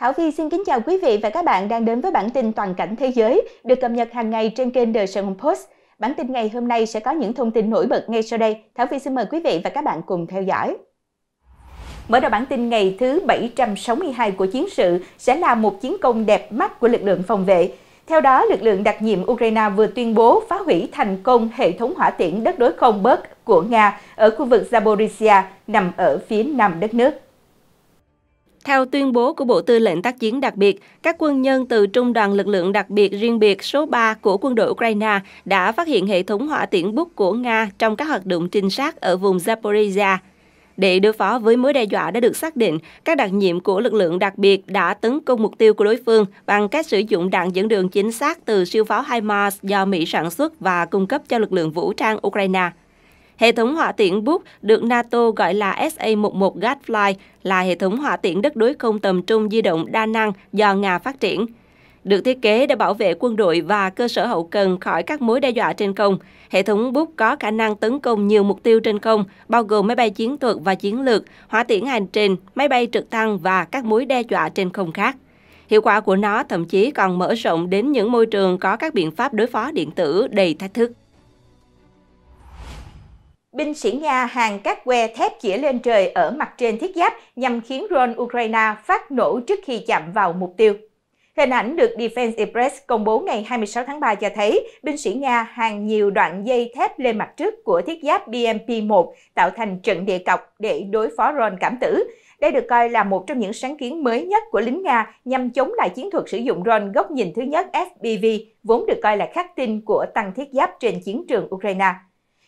Thảo Vy xin kính chào quý vị và các bạn đang đến với bản tin toàn cảnh thế giới được cập nhật hàng ngày trên kênh The Sun Post. Bản tin ngày hôm nay sẽ có những thông tin nổi bật ngay sau đây. Thảo Vy xin mời quý vị và các bạn cùng theo dõi. Mở đầu bản tin ngày thứ 762 của chiến sự sẽ là một chiến công đẹp mắt của lực lượng phòng vệ. Theo đó, lực lượng đặc nhiệm Ukraine vừa tuyên bố phá hủy thành công hệ thống hỏa tiễn đất đối không bớt của Nga ở khu vực Zaporizhia nằm ở phía nam đất nước. Theo tuyên bố của Bộ Tư lệnh Tác chiến đặc biệt, các quân nhân từ Trung đoàn Lực lượng đặc biệt riêng biệt số 3 của quân đội Ukraine đã phát hiện hệ thống hỏa tiễn bút của Nga trong các hoạt động trinh sát ở vùng Zaporizhia. Để đối phó với mối đe dọa đã được xác định, các đặc nhiệm của lực lượng đặc biệt đã tấn công mục tiêu của đối phương bằng cách sử dụng đạn dẫn đường chính xác từ siêu pháo HIMARS do Mỹ sản xuất và cung cấp cho lực lượng vũ trang Ukraine. Hệ thống hỏa tiễn Buk được NATO gọi là SA-11 Gatfly là hệ thống hỏa tiễn đất đối không tầm trung di động đa năng do Nga phát triển. Được thiết kế để bảo vệ quân đội và cơ sở hậu cần khỏi các mối đe dọa trên không, hệ thống Buk có khả năng tấn công nhiều mục tiêu trên không, bao gồm máy bay chiến thuật và chiến lược, hỏa tiễn hành trình, máy bay trực thăng và các mối đe dọa trên không khác. Hiệu quả của nó thậm chí còn mở rộng đến những môi trường có các biện pháp đối phó điện tử đầy thách thức. Binh sĩ Nga hàng các que thép chĩa lên trời ở mặt trên thiết giáp nhằm khiến drone Ukraine phát nổ trước khi chạm vào mục tiêu. Hình ảnh được Defense Express công bố ngày 26 tháng 3 cho thấy binh sĩ Nga hàng nhiều đoạn dây thép lên mặt trước của thiết giáp BMP-1 tạo thành trận địa cọc để đối phó drone cảm tử. Đây được coi là một trong những sáng kiến mới nhất của lính Nga nhằm chống lại chiến thuật sử dụng drone góc nhìn thứ nhất FPV, vốn được coi là khắc tinh của tăng thiết giáp trên chiến trường Ukraine.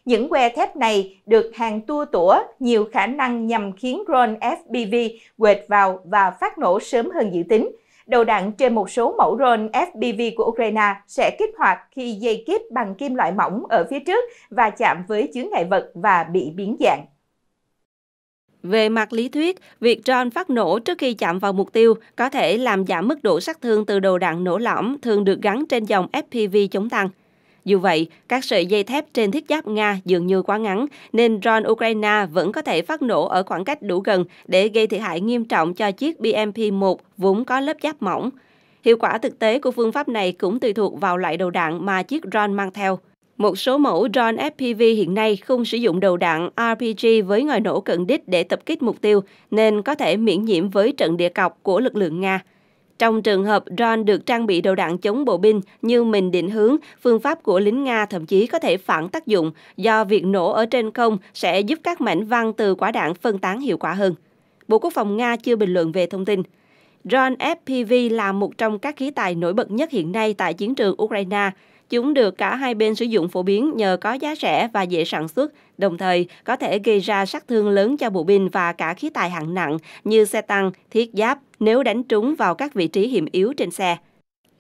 Những que thép này được hàng tua tủa nhiều khả năng nhằm khiến drone FPV quệt vào và phát nổ sớm hơn dự tính. Đầu đạn trên một số mẫu drone FPV của Ukraine sẽ kích hoạt khi dây kíp bằng kim loại mỏng ở phía trước và chạm với chướng ngại vật và bị biến dạng. Về mặt lý thuyết, việc drone phát nổ trước khi chạm vào mục tiêu có thể làm giảm mức độ sát thương từ đầu đạn nổ lỏng thường được gắn trên dòng FPV chống tăng. Dù vậy, các sợi dây thép trên thiết giáp Nga dường như quá ngắn, nên drone Ukraine vẫn có thể phát nổ ở khoảng cách đủ gần để gây thiệt hại nghiêm trọng cho chiếc BMP-1 vốn có lớp giáp mỏng. Hiệu quả thực tế của phương pháp này cũng tùy thuộc vào loại đầu đạn mà chiếc drone mang theo. Một số mẫu drone FPV hiện nay không sử dụng đầu đạn RPG với ngòi nổ cận đích để tập kích mục tiêu, nên có thể miễn nhiễm với trận địa cọc của lực lượng Nga. Trong trường hợp drone được trang bị đầu đạn chống bộ binh như mình định hướng, phương pháp của lính Nga thậm chí có thể phản tác dụng do việc nổ ở trên không sẽ giúp các mảnh văng từ quả đạn phân tán hiệu quả hơn. Bộ Quốc phòng Nga chưa bình luận về thông tin. Drone FPV là một trong các khí tài nổi bật nhất hiện nay tại chiến trường Ukraine – Chúng được cả hai bên sử dụng phổ biến nhờ có giá rẻ và dễ sản xuất, đồng thời có thể gây ra sát thương lớn cho bộ binh và cả khí tài hạng nặng như xe tăng, thiết giáp nếu đánh trúng vào các vị trí hiểm yếu trên xe.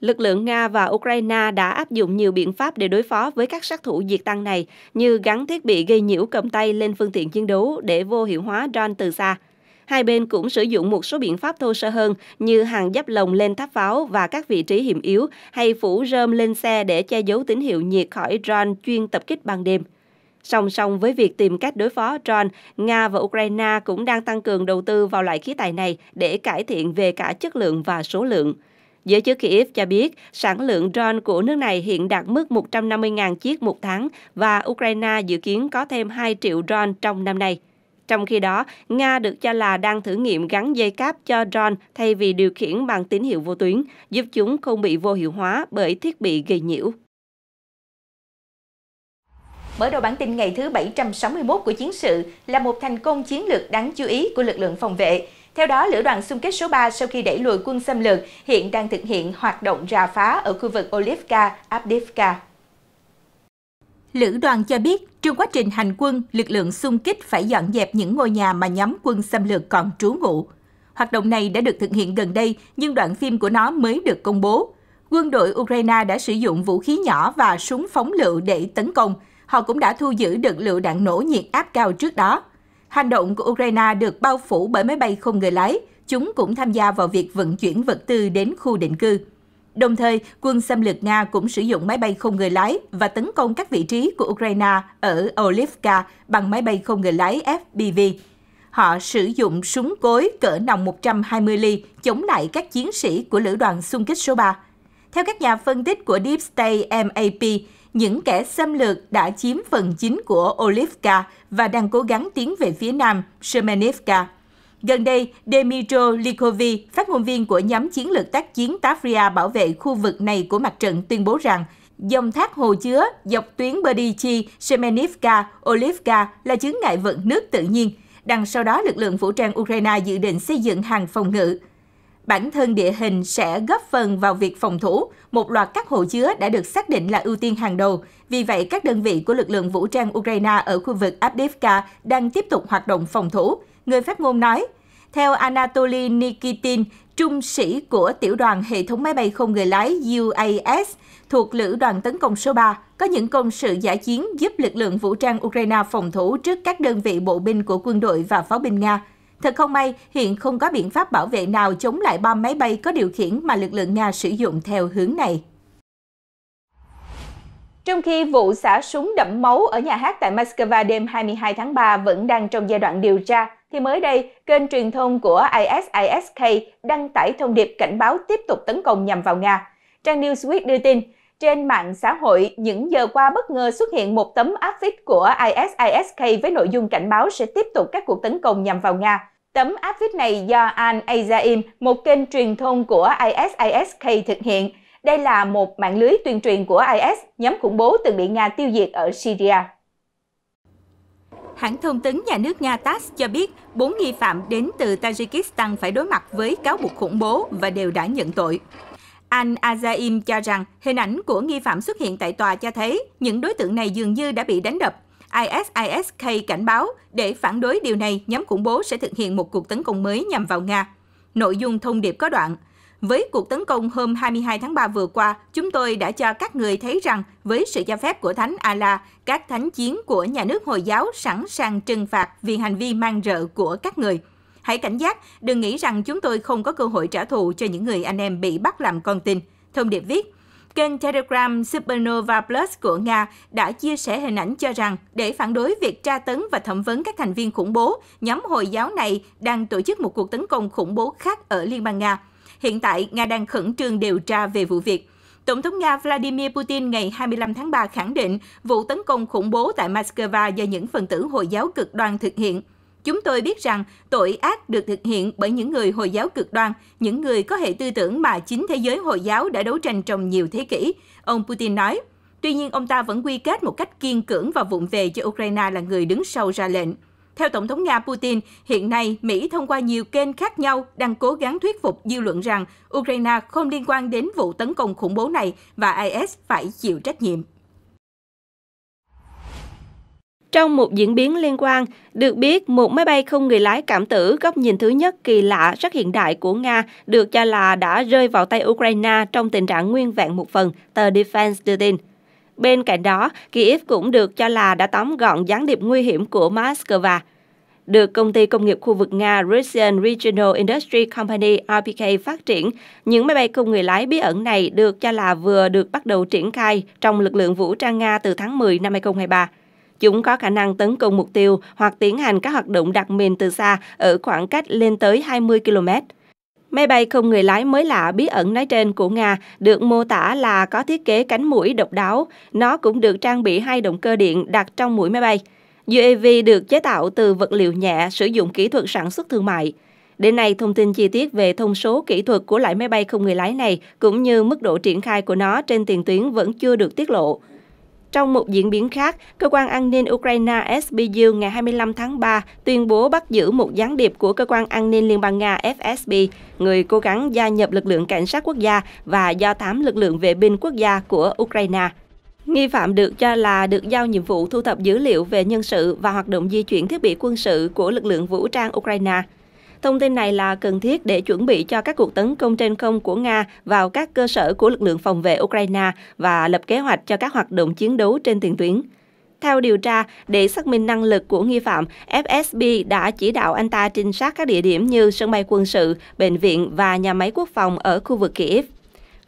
Lực lượng Nga và Ukraine đã áp dụng nhiều biện pháp để đối phó với các sát thủ diệt tăng này, như gắn thiết bị gây nhiễu cầm tay lên phương tiện chiến đấu để vô hiệu hóa drone từ xa – Hai bên cũng sử dụng một số biện pháp thô sơ hơn như hàng giáp lồng lên tháp pháo và các vị trí hiểm yếu hay phủ rơm lên xe để che giấu tín hiệu nhiệt khỏi drone chuyên tập kích ban đêm. Song song với việc tìm cách đối phó drone, Nga và Ukraine cũng đang tăng cường đầu tư vào loại khí tài này để cải thiện về cả chất lượng và số lượng. Giới chức Kiev cho biết sản lượng drone của nước này hiện đạt mức 150.000 chiếc một tháng và Ukraine dự kiến có thêm 2 triệu drone trong năm nay. Trong khi đó, Nga được cho là đang thử nghiệm gắn dây cáp cho drone thay vì điều khiển bằng tín hiệu vô tuyến, giúp chúng không bị vô hiệu hóa bởi thiết bị gây nhiễu. Mở đầu bản tin ngày thứ 761 của chiến sự là một thành công chiến lược đáng chú ý của lực lượng phòng vệ. Theo đó, lữ đoàn xung kích số 3 sau khi đẩy lùi quân xâm lược hiện đang thực hiện hoạt động rà phá ở khu vực Olivka, Abdivka. Lữ đoàn cho biết, trong quá trình hành quân, lực lượng xung kích phải dọn dẹp những ngôi nhà mà nhóm quân xâm lược còn trú ngụ. Hoạt động này đã được thực hiện gần đây, nhưng đoạn phim của nó mới được công bố. Quân đội Ukraine đã sử dụng vũ khí nhỏ và súng phóng lựu để tấn công. Họ cũng đã thu giữ được lựu đạn nổ nhiệt áp cao trước đó. Hành động của Ukraine được bao phủ bởi máy bay không người lái. Chúng cũng tham gia vào việc vận chuyển vật tư đến khu định cư. Đồng thời, quân xâm lược Nga cũng sử dụng máy bay không người lái và tấn công các vị trí của Ukraine ở Olivka bằng máy bay không người lái FPV. Họ sử dụng súng cối cỡ nòng 120 ly chống lại các chiến sĩ của lữ đoàn xung kích số 3. Theo các nhà phân tích của Deep State MAP, những kẻ xâm lược đã chiếm phần chính của Olivka và đang cố gắng tiến về phía nam Shemenivka. Gần đây, Dmitro Likovi, phát ngôn viên của nhóm chiến lược tác chiến Tafria bảo vệ khu vực này của mặt trận tuyên bố rằng dòng thác hồ chứa dọc tuyến Berdichi, Semenivka, Olivka là chướng ngại vận nước tự nhiên. Đằng sau đó, lực lượng vũ trang Ukraine dự định xây dựng hàng phòng ngự. Bản thân địa hình sẽ góp phần vào việc phòng thủ. Một loạt các hồ chứa đã được xác định là ưu tiên hàng đầu. Vì vậy, các đơn vị của lực lượng vũ trang Ukraine ở khu vực Abdivka đang tiếp tục hoạt động phòng thủ người phát ngôn nói. Theo Anatoly Nikitin, trung sĩ của tiểu đoàn hệ thống máy bay không người lái UAS thuộc lữ đoàn tấn công số 3, có những công sự giả chiến giúp lực lượng vũ trang Ukraine phòng thủ trước các đơn vị bộ binh của quân đội và pháo binh Nga. Thật không may, hiện không có biện pháp bảo vệ nào chống lại bom máy bay có điều khiển mà lực lượng Nga sử dụng theo hướng này. Trong khi vụ xả súng đẫm máu ở nhà hát tại Moscow đêm 22 tháng 3 vẫn đang trong giai đoạn điều tra, thì mới đây, kênh truyền thông của ISISK đăng tải thông điệp cảnh báo tiếp tục tấn công nhằm vào Nga. Trang Newsweek đưa tin, trên mạng xã hội, những giờ qua bất ngờ xuất hiện một tấm áp phích của ISISK với nội dung cảnh báo sẽ tiếp tục các cuộc tấn công nhằm vào Nga. Tấm áp phích này do Al Azaim, một kênh truyền thông của ISISK thực hiện, đây là một mạng lưới tuyên truyền của IS, nhóm khủng bố từng bị Nga tiêu diệt ở Syria. Hãng thông tấn nhà nước Nga TASS cho biết 4 nghi phạm đến từ Tajikistan phải đối mặt với cáo buộc khủng bố và đều đã nhận tội. Anh Azaim cho rằng hình ảnh của nghi phạm xuất hiện tại tòa cho thấy những đối tượng này dường như đã bị đánh đập. ISISK cảnh báo để phản đối điều này, nhóm khủng bố sẽ thực hiện một cuộc tấn công mới nhằm vào Nga. Nội dung thông điệp có đoạn, với cuộc tấn công hôm 22 tháng 3 vừa qua, chúng tôi đã cho các người thấy rằng với sự cho phép của Thánh Allah, các thánh chiến của nhà nước Hồi giáo sẵn sàng trừng phạt vì hành vi mang rợ của các người. Hãy cảnh giác, đừng nghĩ rằng chúng tôi không có cơ hội trả thù cho những người anh em bị bắt làm con tin. Thông điệp viết, kênh Telegram Supernova Plus của Nga đã chia sẻ hình ảnh cho rằng để phản đối việc tra tấn và thẩm vấn các thành viên khủng bố, nhóm Hồi giáo này đang tổ chức một cuộc tấn công khủng bố khác ở Liên bang Nga. Hiện tại, Nga đang khẩn trương điều tra về vụ việc. Tổng thống Nga Vladimir Putin ngày 25 tháng 3 khẳng định vụ tấn công khủng bố tại Moscow do những phần tử Hồi giáo cực đoan thực hiện. Chúng tôi biết rằng tội ác được thực hiện bởi những người Hồi giáo cực đoan, những người có hệ tư tưởng mà chính thế giới Hồi giáo đã đấu tranh trong nhiều thế kỷ, ông Putin nói. Tuy nhiên, ông ta vẫn quy kết một cách kiên cưỡng và vụng về cho Ukraine là người đứng sau ra lệnh. Theo Tổng thống Nga Putin, hiện nay Mỹ thông qua nhiều kênh khác nhau đang cố gắng thuyết phục dư luận rằng Ukraine không liên quan đến vụ tấn công khủng bố này và IS phải chịu trách nhiệm. Trong một diễn biến liên quan, được biết một máy bay không người lái cảm tử góc nhìn thứ nhất kỳ lạ rất hiện đại của Nga được cho là đã rơi vào tay Ukraine trong tình trạng nguyên vẹn một phần, tờ Defense đưa tin. Bên cạnh đó, Kiev cũng được cho là đã tóm gọn gián điệp nguy hiểm của Moscow. Được công ty công nghiệp khu vực Nga Russian Regional Industry Company RPK phát triển, những máy bay không người lái bí ẩn này được cho là vừa được bắt đầu triển khai trong lực lượng vũ trang Nga từ tháng 10 năm 2023. Chúng có khả năng tấn công mục tiêu hoặc tiến hành các hoạt động đặc mìn từ xa ở khoảng cách lên tới 20 km. Máy bay không người lái mới lạ bí ẩn nói trên của Nga được mô tả là có thiết kế cánh mũi độc đáo. Nó cũng được trang bị hai động cơ điện đặt trong mũi máy bay. UAV được chế tạo từ vật liệu nhẹ, sử dụng kỹ thuật sản xuất thương mại. Đến nay, thông tin chi tiết về thông số kỹ thuật của loại máy bay không người lái này cũng như mức độ triển khai của nó trên tiền tuyến vẫn chưa được tiết lộ. Trong một diễn biến khác, Cơ quan an ninh Ukraine SBU ngày 25 tháng 3 tuyên bố bắt giữ một gián điệp của Cơ quan an ninh Liên bang Nga FSB, người cố gắng gia nhập lực lượng cảnh sát quốc gia và do thám lực lượng vệ binh quốc gia của Ukraine. Nghi phạm được cho là được giao nhiệm vụ thu thập dữ liệu về nhân sự và hoạt động di chuyển thiết bị quân sự của lực lượng vũ trang Ukraine. Thông tin này là cần thiết để chuẩn bị cho các cuộc tấn công trên không của Nga vào các cơ sở của lực lượng phòng vệ Ukraine và lập kế hoạch cho các hoạt động chiến đấu trên tiền tuyến. Theo điều tra, để xác minh năng lực của nghi phạm, FSB đã chỉ đạo anh ta trinh sát các địa điểm như sân bay quân sự, bệnh viện và nhà máy quốc phòng ở khu vực Kiev.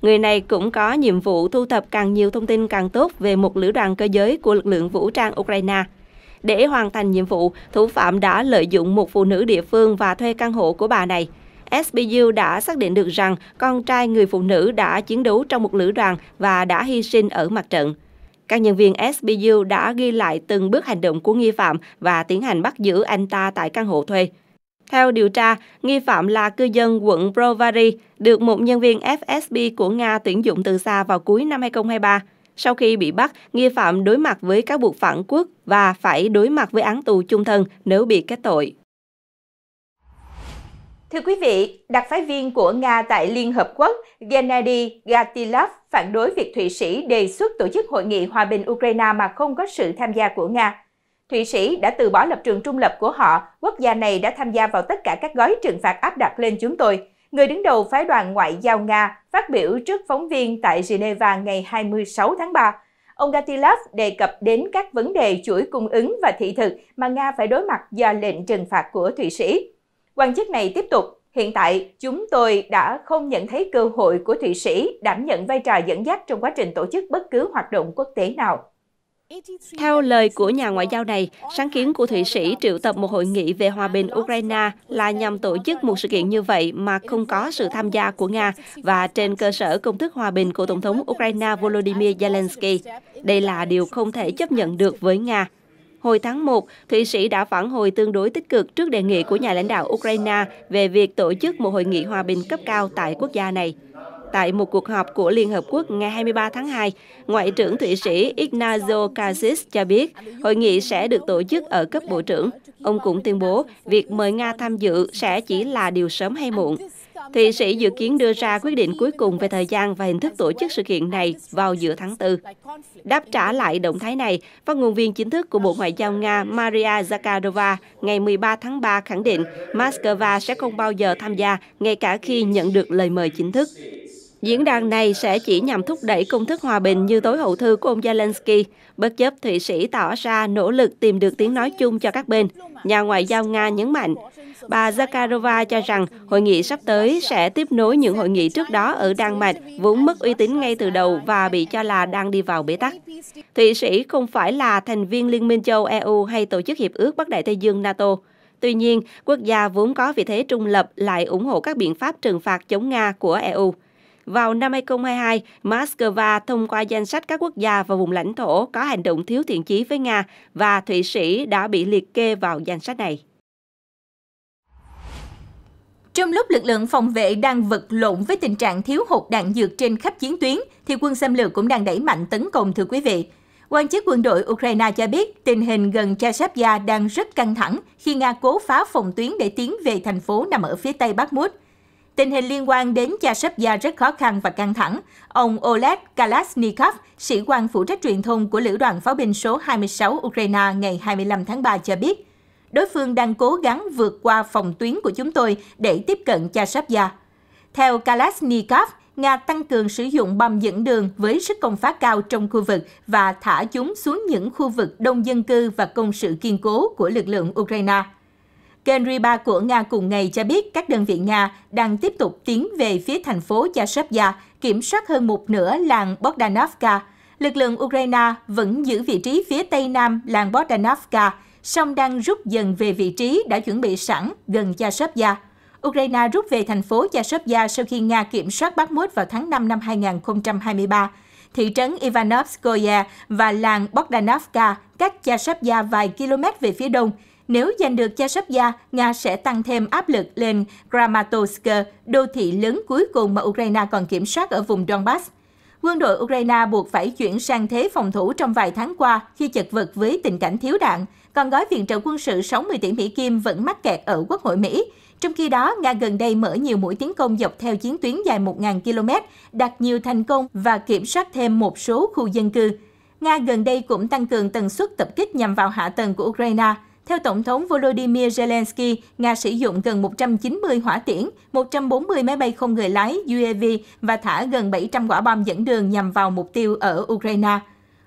Người này cũng có nhiệm vụ thu thập càng nhiều thông tin càng tốt về một lữ đoàn cơ giới của lực lượng vũ trang Ukraine. Để hoàn thành nhiệm vụ, thủ phạm đã lợi dụng một phụ nữ địa phương và thuê căn hộ của bà này. SBU đã xác định được rằng con trai người phụ nữ đã chiến đấu trong một lữ đoàn và đã hy sinh ở mặt trận. Các nhân viên SBU đã ghi lại từng bước hành động của nghi phạm và tiến hành bắt giữ anh ta tại căn hộ thuê. Theo điều tra, nghi phạm là cư dân quận Brovary, được một nhân viên FSB của Nga tuyển dụng từ xa vào cuối năm 2023. Sau khi bị bắt, nghi phạm đối mặt với các buộc phản quốc và phải đối mặt với án tù chung thân nếu bị kết tội. Thưa quý vị, đặc phái viên của Nga tại Liên Hợp Quốc Gennady Gatilov phản đối việc Thụy Sĩ đề xuất tổ chức hội nghị hòa bình Ukraine mà không có sự tham gia của Nga. Thụy Sĩ đã từ bỏ lập trường trung lập của họ, quốc gia này đã tham gia vào tất cả các gói trừng phạt áp đặt lên chúng tôi, người đứng đầu phái đoàn ngoại giao Nga, phát biểu trước phóng viên tại Geneva ngày 26 tháng 3. Ông Gatilov đề cập đến các vấn đề chuỗi cung ứng và thị thực mà Nga phải đối mặt do lệnh trừng phạt của Thụy Sĩ. Quan chức này tiếp tục, hiện tại chúng tôi đã không nhận thấy cơ hội của Thụy Sĩ đảm nhận vai trò dẫn dắt trong quá trình tổ chức bất cứ hoạt động quốc tế nào. Theo lời của nhà ngoại giao này, sáng kiến của Thụy Sĩ triệu tập một hội nghị về hòa bình Ukraine là nhằm tổ chức một sự kiện như vậy mà không có sự tham gia của Nga và trên cơ sở công thức hòa bình của Tổng thống Ukraine Volodymyr Zelensky. Đây là điều không thể chấp nhận được với Nga. Hồi tháng 1, Thụy Sĩ đã phản hồi tương đối tích cực trước đề nghị của nhà lãnh đạo Ukraine về việc tổ chức một hội nghị hòa bình cấp cao tại quốc gia này tại một cuộc họp của Liên Hợp Quốc ngày 23 tháng 2, Ngoại trưởng Thụy Sĩ Ignazio Cassis cho biết hội nghị sẽ được tổ chức ở cấp bộ trưởng. Ông cũng tuyên bố việc mời Nga tham dự sẽ chỉ là điều sớm hay muộn. Thụy Sĩ dự kiến đưa ra quyết định cuối cùng về thời gian và hình thức tổ chức sự kiện này vào giữa tháng 4. Đáp trả lại động thái này, phát ngôn viên chính thức của Bộ Ngoại giao Nga Maria Zakharova ngày 13 tháng 3 khẳng định Moscow sẽ không bao giờ tham gia, ngay cả khi nhận được lời mời chính thức. Diễn đàn này sẽ chỉ nhằm thúc đẩy công thức hòa bình như tối hậu thư của ông Zelensky, bất chấp Thụy Sĩ tỏ ra nỗ lực tìm được tiếng nói chung cho các bên, nhà ngoại giao Nga nhấn mạnh. Bà Zakharova cho rằng hội nghị sắp tới sẽ tiếp nối những hội nghị trước đó ở Đan Mạch, vốn mất uy tín ngay từ đầu và bị cho là đang đi vào bế tắc. Thụy Sĩ không phải là thành viên Liên minh châu EU hay Tổ chức Hiệp ước Bắc Đại Tây Dương NATO. Tuy nhiên, quốc gia vốn có vị thế trung lập lại ủng hộ các biện pháp trừng phạt chống Nga của EU. Vào năm 2022, Moscow thông qua danh sách các quốc gia và vùng lãnh thổ có hành động thiếu thiện chí với Nga và Thụy Sĩ đã bị liệt kê vào danh sách này. Trong lúc lực lượng phòng vệ đang vật lộn với tình trạng thiếu hụt đạn dược trên khắp chiến tuyến, thì quân xâm lược cũng đang đẩy mạnh tấn công thưa quý vị. Quan chức quân đội Ukraine cho biết tình hình gần Chashapya đang rất căng thẳng khi Nga cố phá phòng tuyến để tiến về thành phố nằm ở phía tây Bakhmut. Tình hình liên quan đến gia sấp gia rất khó khăn và căng thẳng. Ông Oleg Kalashnikov, sĩ quan phụ trách truyền thông của Lữ đoàn pháo binh số 26 Ukraine ngày 25 tháng 3 cho biết, đối phương đang cố gắng vượt qua phòng tuyến của chúng tôi để tiếp cận cha sáp gia. Theo Kalashnikov, Nga tăng cường sử dụng bom dẫn đường với sức công phá cao trong khu vực và thả chúng xuống những khu vực đông dân cư và công sự kiên cố của lực lượng Ukraine. Kênh Riba của Nga cùng ngày cho biết các đơn vị Nga đang tiếp tục tiến về phía thành phố Yashevya, kiểm soát hơn một nửa làng Bogdanovka. Lực lượng Ukraine vẫn giữ vị trí phía tây nam làng Bogdanovka, song đang rút dần về vị trí đã chuẩn bị sẵn gần Yashevya. Ukraine rút về thành phố Yashevya sau khi Nga kiểm soát Bakhmut vào tháng 5 năm 2023 thị trấn Ivanovskoye và làng Bogdanovka, cách Yashevya vài km về phía đông, nếu giành được cha Chashevya, Nga sẽ tăng thêm áp lực lên Kramatorsk, đô thị lớn cuối cùng mà Ukraine còn kiểm soát ở vùng Donbass. Quân đội Ukraine buộc phải chuyển sang thế phòng thủ trong vài tháng qua khi chật vật với tình cảnh thiếu đạn, còn gói viện trợ quân sự 60 tỷ Mỹ Kim vẫn mắc kẹt ở Quốc hội Mỹ. Trong khi đó, Nga gần đây mở nhiều mũi tiến công dọc theo chiến tuyến dài 1.000 km, đạt nhiều thành công và kiểm soát thêm một số khu dân cư. Nga gần đây cũng tăng cường tần suất tập kích nhằm vào hạ tầng của Ukraine – theo Tổng thống Volodymyr Zelensky, Nga sử dụng gần 190 hỏa tiễn, 140 máy bay không người lái UAV và thả gần 700 quả bom dẫn đường nhằm vào mục tiêu ở Ukraine.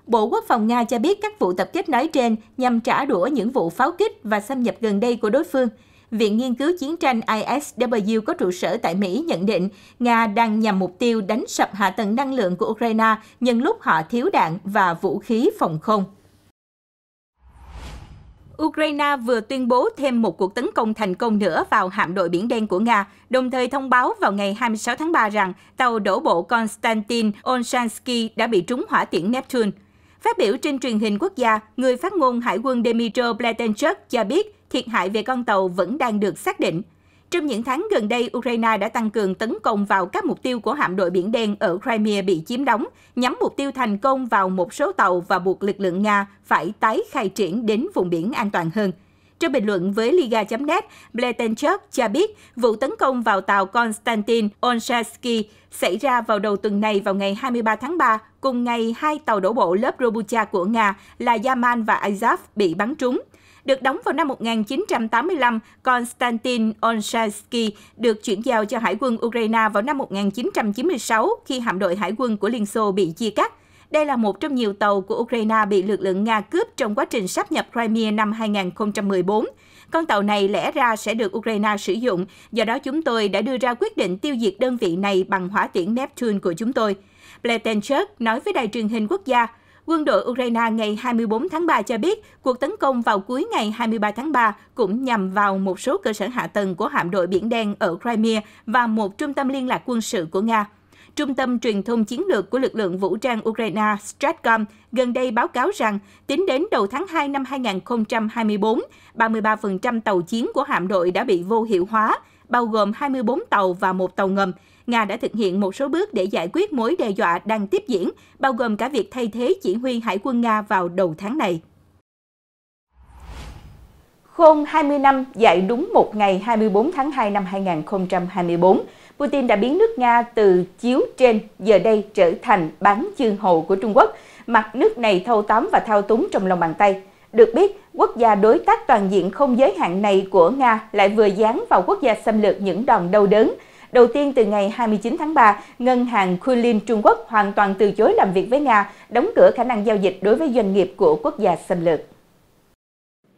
Bộ Quốc phòng Nga cho biết các vụ tập kích nói trên nhằm trả đũa những vụ pháo kích và xâm nhập gần đây của đối phương. Viện Nghiên cứu Chiến tranh ISW có trụ sở tại Mỹ nhận định Nga đang nhằm mục tiêu đánh sập hạ tầng năng lượng của Ukraine nhân lúc họ thiếu đạn và vũ khí phòng không. Ukraine vừa tuyên bố thêm một cuộc tấn công thành công nữa vào hạm đội Biển Đen của Nga, đồng thời thông báo vào ngày 26 tháng 3 rằng tàu đổ bộ Konstantin Onshansky đã bị trúng hỏa tiễn Neptune. Phát biểu trên truyền hình quốc gia, người phát ngôn Hải quân Dmitry Pletenchuk cho biết thiệt hại về con tàu vẫn đang được xác định – trong những tháng gần đây, Ukraine đã tăng cường tấn công vào các mục tiêu của hạm đội Biển Đen ở Crimea bị chiếm đóng, nhắm mục tiêu thành công vào một số tàu và buộc lực lượng Nga phải tái khai triển đến vùng biển an toàn hơn. Trong bình luận với Liga.net, Bletenchuk cho biết vụ tấn công vào tàu Konstantin Olshansky xảy ra vào đầu tuần này vào ngày 23 tháng 3, cùng ngày hai tàu đổ bộ lớp Robucha của Nga là Yaman và Azov bị bắn trúng được đóng vào năm 1985, Konstantin Olshansky được chuyển giao cho Hải quân Ukraine vào năm 1996 khi hạm đội Hải quân của Liên Xô bị chia cắt. Đây là một trong nhiều tàu của Ukraine bị lực lượng Nga cướp trong quá trình sáp nhập Crimea năm 2014. Con tàu này lẽ ra sẽ được Ukraine sử dụng, do đó chúng tôi đã đưa ra quyết định tiêu diệt đơn vị này bằng hỏa tiễn Neptune của chúng tôi. Pletenchuk nói với đài truyền hình quốc gia, Quân đội Ukraine ngày 24 tháng 3 cho biết cuộc tấn công vào cuối ngày 23 tháng 3 cũng nhằm vào một số cơ sở hạ tầng của hạm đội Biển Đen ở Crimea và một trung tâm liên lạc quân sự của Nga. Trung tâm truyền thông chiến lược của lực lượng vũ trang Ukraine Stratcom gần đây báo cáo rằng, tính đến đầu tháng 2 năm 2024, 33% tàu chiến của hạm đội đã bị vô hiệu hóa, bao gồm 24 tàu và một tàu ngầm, Nga đã thực hiện một số bước để giải quyết mối đe dọa đang tiếp diễn, bao gồm cả việc thay thế chỉ huy Hải quân Nga vào đầu tháng này. Khôn 20 năm dạy đúng một ngày 24 tháng 2 năm 2024, Putin đã biến nước Nga từ chiếu trên giờ đây trở thành bán chương hầu của Trung Quốc, mặt nước này thâu tóm và thao túng trong lòng bàn tay. Được biết, quốc gia đối tác toàn diện không giới hạn này của Nga lại vừa dán vào quốc gia xâm lược những đòn đau đớn, Đầu tiên từ ngày 29 tháng 3, ngân hàng Kulim Trung Quốc hoàn toàn từ chối làm việc với Nga, đóng cửa khả năng giao dịch đối với doanh nghiệp của quốc gia xâm lược.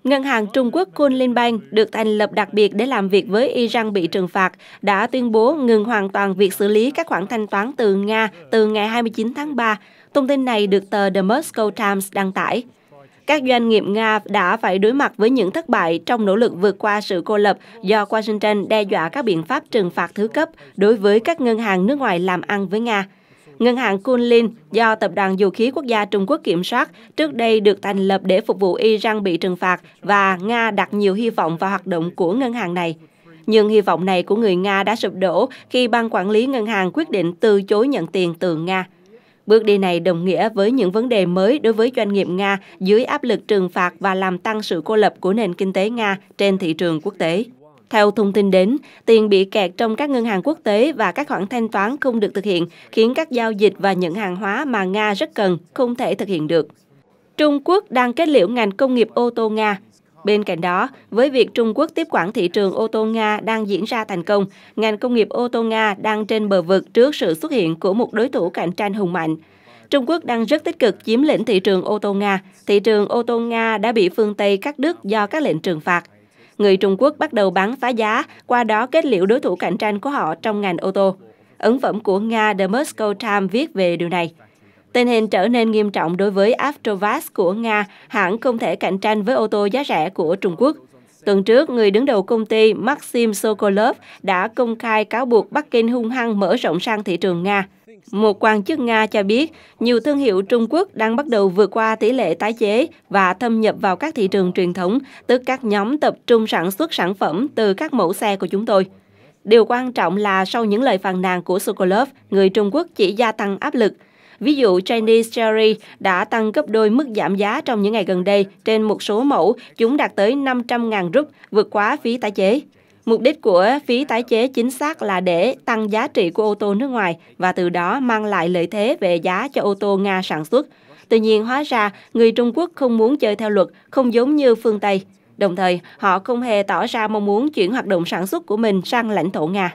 Ngân hàng Trung Quốc Kunlin Bank, được thành lập đặc biệt để làm việc với Iran bị trừng phạt, đã tuyên bố ngừng hoàn toàn việc xử lý các khoản thanh toán từ Nga từ ngày 29 tháng 3. Thông tin này được tờ The Moscow Times đăng tải các doanh nghiệp Nga đã phải đối mặt với những thất bại trong nỗ lực vượt qua sự cô lập do Washington đe dọa các biện pháp trừng phạt thứ cấp đối với các ngân hàng nước ngoài làm ăn với Nga. Ngân hàng Kunlin do Tập đoàn Dầu khí Quốc gia Trung Quốc kiểm soát trước đây được thành lập để phục vụ Iran bị trừng phạt và Nga đặt nhiều hy vọng vào hoạt động của ngân hàng này. Nhưng hy vọng này của người Nga đã sụp đổ khi ban quản lý ngân hàng quyết định từ chối nhận tiền từ Nga. Bước đi này đồng nghĩa với những vấn đề mới đối với doanh nghiệp Nga dưới áp lực trừng phạt và làm tăng sự cô lập của nền kinh tế Nga trên thị trường quốc tế. Theo thông tin đến, tiền bị kẹt trong các ngân hàng quốc tế và các khoản thanh toán không được thực hiện, khiến các giao dịch và những hàng hóa mà Nga rất cần không thể thực hiện được. Trung Quốc đang kết liễu ngành công nghiệp ô tô Nga Bên cạnh đó, với việc Trung Quốc tiếp quản thị trường ô tô Nga đang diễn ra thành công, ngành công nghiệp ô tô Nga đang trên bờ vực trước sự xuất hiện của một đối thủ cạnh tranh hùng mạnh. Trung Quốc đang rất tích cực chiếm lĩnh thị trường ô tô Nga. Thị trường ô tô Nga đã bị phương Tây cắt đứt do các lệnh trừng phạt. Người Trung Quốc bắt đầu bán phá giá, qua đó kết liễu đối thủ cạnh tranh của họ trong ngành ô tô. Ấn phẩm của Nga The Moscow Times viết về điều này. Tình hình trở nên nghiêm trọng đối với Avtovaz của Nga, hãng không thể cạnh tranh với ô tô giá rẻ của Trung Quốc. Tuần trước, người đứng đầu công ty Maxim Sokolov đã công khai cáo buộc Bắc Kinh hung hăng mở rộng sang thị trường Nga. Một quan chức Nga cho biết, nhiều thương hiệu Trung Quốc đang bắt đầu vượt qua tỷ lệ tái chế và thâm nhập vào các thị trường truyền thống, tức các nhóm tập trung sản xuất sản phẩm từ các mẫu xe của chúng tôi. Điều quan trọng là sau những lời phàn nàn của Sokolov, người Trung Quốc chỉ gia tăng áp lực, Ví dụ, Chinese Cherry đã tăng gấp đôi mức giảm giá trong những ngày gần đây trên một số mẫu, chúng đạt tới 500.000 rúp, vượt quá phí tái chế. Mục đích của phí tái chế chính xác là để tăng giá trị của ô tô nước ngoài và từ đó mang lại lợi thế về giá cho ô tô Nga sản xuất. Tuy nhiên, hóa ra, người Trung Quốc không muốn chơi theo luật, không giống như phương Tây. Đồng thời, họ không hề tỏ ra mong muốn chuyển hoạt động sản xuất của mình sang lãnh thổ Nga.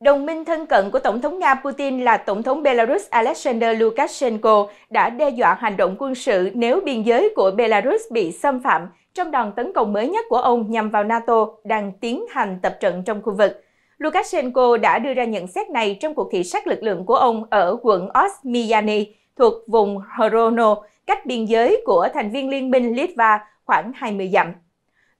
Đồng minh thân cận của Tổng thống Nga Putin là Tổng thống Belarus Alexander Lukashenko đã đe dọa hành động quân sự nếu biên giới của Belarus bị xâm phạm trong đòn tấn công mới nhất của ông nhằm vào NATO đang tiến hành tập trận trong khu vực. Lukashenko đã đưa ra nhận xét này trong cuộc thị sát lực lượng của ông ở quận Osmiyani thuộc vùng Horono, cách biên giới của thành viên liên minh Litva khoảng 20 dặm.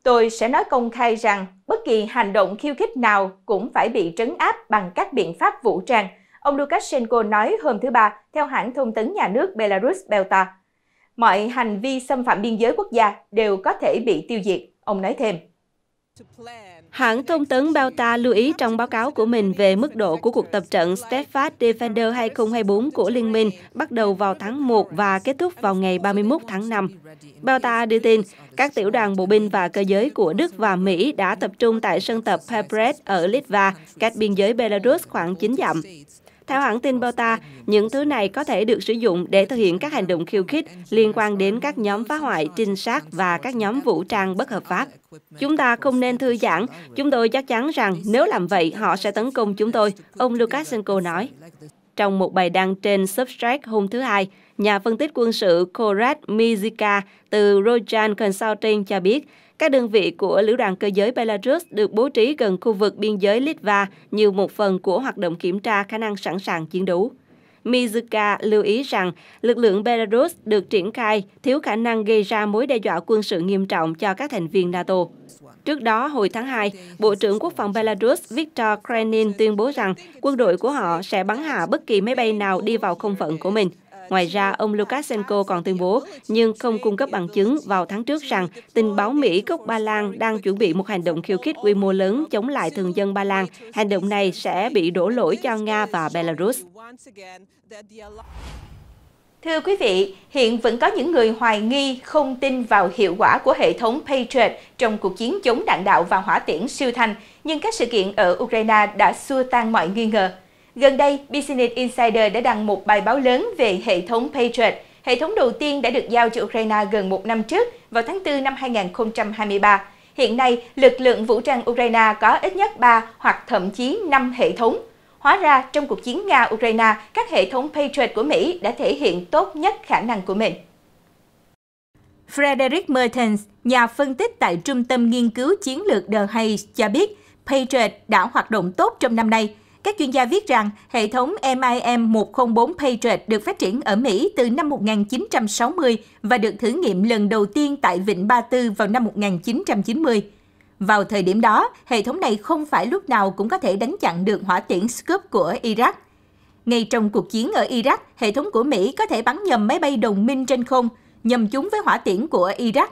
Tôi sẽ nói công khai rằng bất kỳ hành động khiêu khích nào cũng phải bị trấn áp bằng các biện pháp vũ trang, ông Lukashenko nói hôm thứ Ba theo hãng thông tấn nhà nước Belarus Belta. Mọi hành vi xâm phạm biên giới quốc gia đều có thể bị tiêu diệt, ông nói thêm. Hãng thông tấn Belta lưu ý trong báo cáo của mình về mức độ của cuộc tập trận Steadfast Defender 2024 của Liên minh bắt đầu vào tháng 1 và kết thúc vào ngày 31 tháng 5. Belta đưa tin các tiểu đoàn bộ binh và cơ giới của Đức và Mỹ đã tập trung tại sân tập Pepret ở Litva, cách biên giới Belarus khoảng 9 dặm. Theo hãng tin Bota, những thứ này có thể được sử dụng để thực hiện các hành động khiêu khích liên quan đến các nhóm phá hoại, trinh sát và các nhóm vũ trang bất hợp pháp. Chúng ta không nên thư giãn. Chúng tôi chắc chắn rằng nếu làm vậy, họ sẽ tấn công chúng tôi, ông Lukashenko nói. Trong một bài đăng trên Substrack hôm thứ Hai, nhà phân tích quân sự Korat Mizika từ Rojan Consulting cho biết, các đơn vị của Lữ đoàn Cơ giới Belarus được bố trí gần khu vực biên giới Litva như một phần của hoạt động kiểm tra khả năng sẵn sàng chiến đấu. Mizuka lưu ý rằng lực lượng Belarus được triển khai thiếu khả năng gây ra mối đe dọa quân sự nghiêm trọng cho các thành viên NATO. Trước đó, hồi tháng 2, Bộ trưởng Quốc phòng Belarus Viktor Krenin tuyên bố rằng quân đội của họ sẽ bắn hạ bất kỳ máy bay nào đi vào không phận của mình. Ngoài ra, ông Lukashenko còn tuyên bố, nhưng không cung cấp bằng chứng vào tháng trước rằng tình báo Mỹ gốc Ba Lan đang chuẩn bị một hành động khiêu khích quy mô lớn chống lại thường dân Ba Lan. Hành động này sẽ bị đổ lỗi cho Nga và Belarus. Thưa quý vị, hiện vẫn có những người hoài nghi không tin vào hiệu quả của hệ thống Patriot trong cuộc chiến chống đạn đạo và hỏa tiễn siêu thanh, nhưng các sự kiện ở Ukraine đã xua tan mọi nghi ngờ. Gần đây, Business Insider đã đăng một bài báo lớn về hệ thống Patriot. Hệ thống đầu tiên đã được giao cho Ukraine gần một năm trước, vào tháng 4 năm 2023. Hiện nay, lực lượng vũ trang Ukraine có ít nhất 3 hoặc thậm chí 5 hệ thống. Hóa ra, trong cuộc chiến Nga-Ukraine, các hệ thống Patriot của Mỹ đã thể hiện tốt nhất khả năng của mình. Frederick Mertens, nhà phân tích tại Trung tâm Nghiên cứu Chiến lược The Hague, cho biết Patriot đã hoạt động tốt trong năm nay – các chuyên gia viết rằng hệ thống MIM 104 Patriot được phát triển ở Mỹ từ năm 1960 và được thử nghiệm lần đầu tiên tại Vịnh Ba Tư vào năm 1990. Vào thời điểm đó, hệ thống này không phải lúc nào cũng có thể đánh chặn được hỏa tiễn Scud của Iraq. Ngay trong cuộc chiến ở Iraq, hệ thống của Mỹ có thể bắn nhầm máy bay đồng minh trên không, nhầm chúng với hỏa tiễn của Iraq.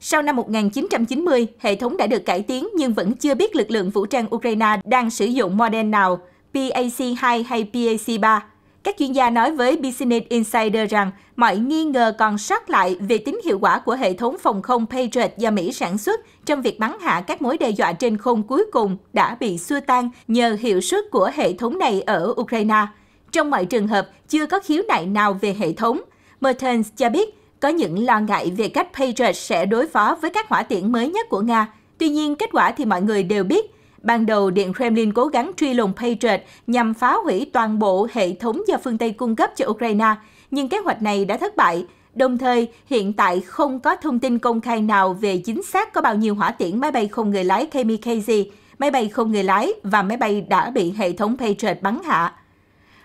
Sau năm 1990, hệ thống đã được cải tiến nhưng vẫn chưa biết lực lượng vũ trang Ukraine đang sử dụng model nào PAC2 hay PAC3. Các chuyên gia nói với Business Insider rằng mọi nghi ngờ còn sót lại về tính hiệu quả của hệ thống phòng không Patriot do Mỹ sản xuất trong việc bắn hạ các mối đe dọa trên không cuối cùng đã bị xua tan nhờ hiệu suất của hệ thống này ở Ukraine. Trong mọi trường hợp, chưa có khiếu nại nào về hệ thống. Mertens cho biết có những lo ngại về cách Patriot sẽ đối phó với các hỏa tiễn mới nhất của Nga. Tuy nhiên, kết quả thì mọi người đều biết – Ban đầu, Điện Kremlin cố gắng truy lùng Patriot nhằm phá hủy toàn bộ hệ thống do phương Tây cung cấp cho Ukraine, nhưng kế hoạch này đã thất bại. Đồng thời, hiện tại không có thông tin công khai nào về chính xác có bao nhiêu hỏa tiễn máy bay không người lái KMKZ, máy bay không người lái và máy bay đã bị hệ thống Patriot bắn hạ.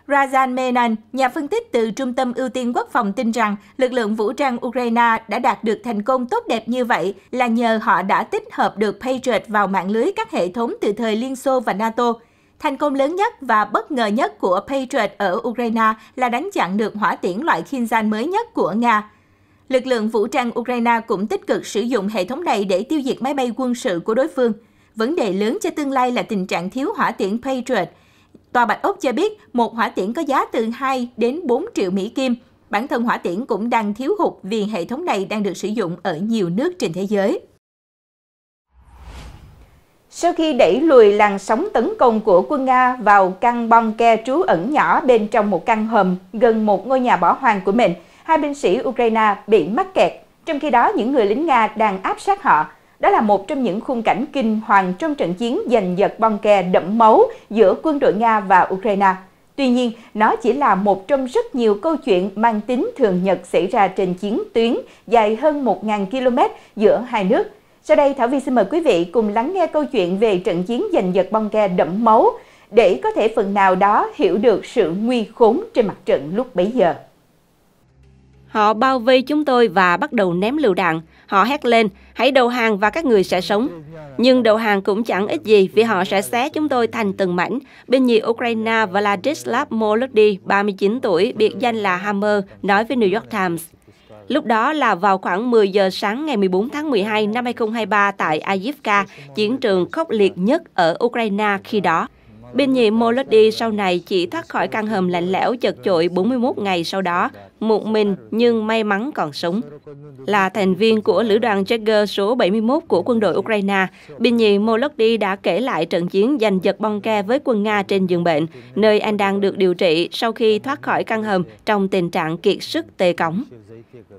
Razan Menon, nhà phân tích từ Trung tâm ưu tiên quốc phòng tin rằng lực lượng vũ trang Ukraine đã đạt được thành công tốt đẹp như vậy là nhờ họ đã tích hợp được Patriot vào mạng lưới các hệ thống từ thời Liên Xô và NATO. Thành công lớn nhất và bất ngờ nhất của Patriot ở Ukraine là đánh chặn được hỏa tiễn loại Kinzhan mới nhất của Nga. Lực lượng vũ trang Ukraine cũng tích cực sử dụng hệ thống này để tiêu diệt máy bay quân sự của đối phương. Vấn đề lớn cho tương lai là tình trạng thiếu hỏa tiễn Patriot – Tòa Bạch Ốc cho biết một hỏa tiễn có giá từ 2 đến 4 triệu Mỹ Kim. Bản thân hỏa tiễn cũng đang thiếu hụt vì hệ thống này đang được sử dụng ở nhiều nước trên thế giới. Sau khi đẩy lùi làn sóng tấn công của quân Nga vào căn bong ke trú ẩn nhỏ bên trong một căn hầm gần một ngôi nhà bỏ hoang của mình, hai binh sĩ Ukraine bị mắc kẹt. Trong khi đó, những người lính Nga đang áp sát họ đó là một trong những khung cảnh kinh hoàng trong trận chiến giành giật băng kè đẫm máu giữa quân đội Nga và Ukraine. Tuy nhiên, nó chỉ là một trong rất nhiều câu chuyện mang tính thường nhật xảy ra trên chiến tuyến dài hơn 1.000 km giữa hai nước. Sau đây, Thảo Vi xin mời quý vị cùng lắng nghe câu chuyện về trận chiến giành giật băng ke đẫm máu để có thể phần nào đó hiểu được sự nguy khốn trên mặt trận lúc bấy giờ. Họ bao vây chúng tôi và bắt đầu ném lựu đạn. Họ hét lên, hãy đầu hàng và các người sẽ sống. Nhưng đầu hàng cũng chẳng ích gì vì họ sẽ xé chúng tôi thành từng mảnh. Bên nhì Ukraine Vladislav Molody, 39 tuổi, biệt danh là Hammer, nói với New York Times. Lúc đó là vào khoảng 10 giờ sáng ngày 14 tháng 12 năm 2023 tại Ayivka, chiến trường khốc liệt nhất ở Ukraine khi đó. Bên nhì Molody sau này chỉ thoát khỏi căn hầm lạnh lẽo chật chội 41 ngày sau đó, một mình nhưng may mắn còn sống. Là thành viên của lữ đoàn Jagger số 71 của quân đội Ukraine, binh nhì Molody đã kể lại trận chiến giành giật bong ke với quân Nga trên giường bệnh, nơi anh đang được điều trị sau khi thoát khỏi căn hầm trong tình trạng kiệt sức tê cóng.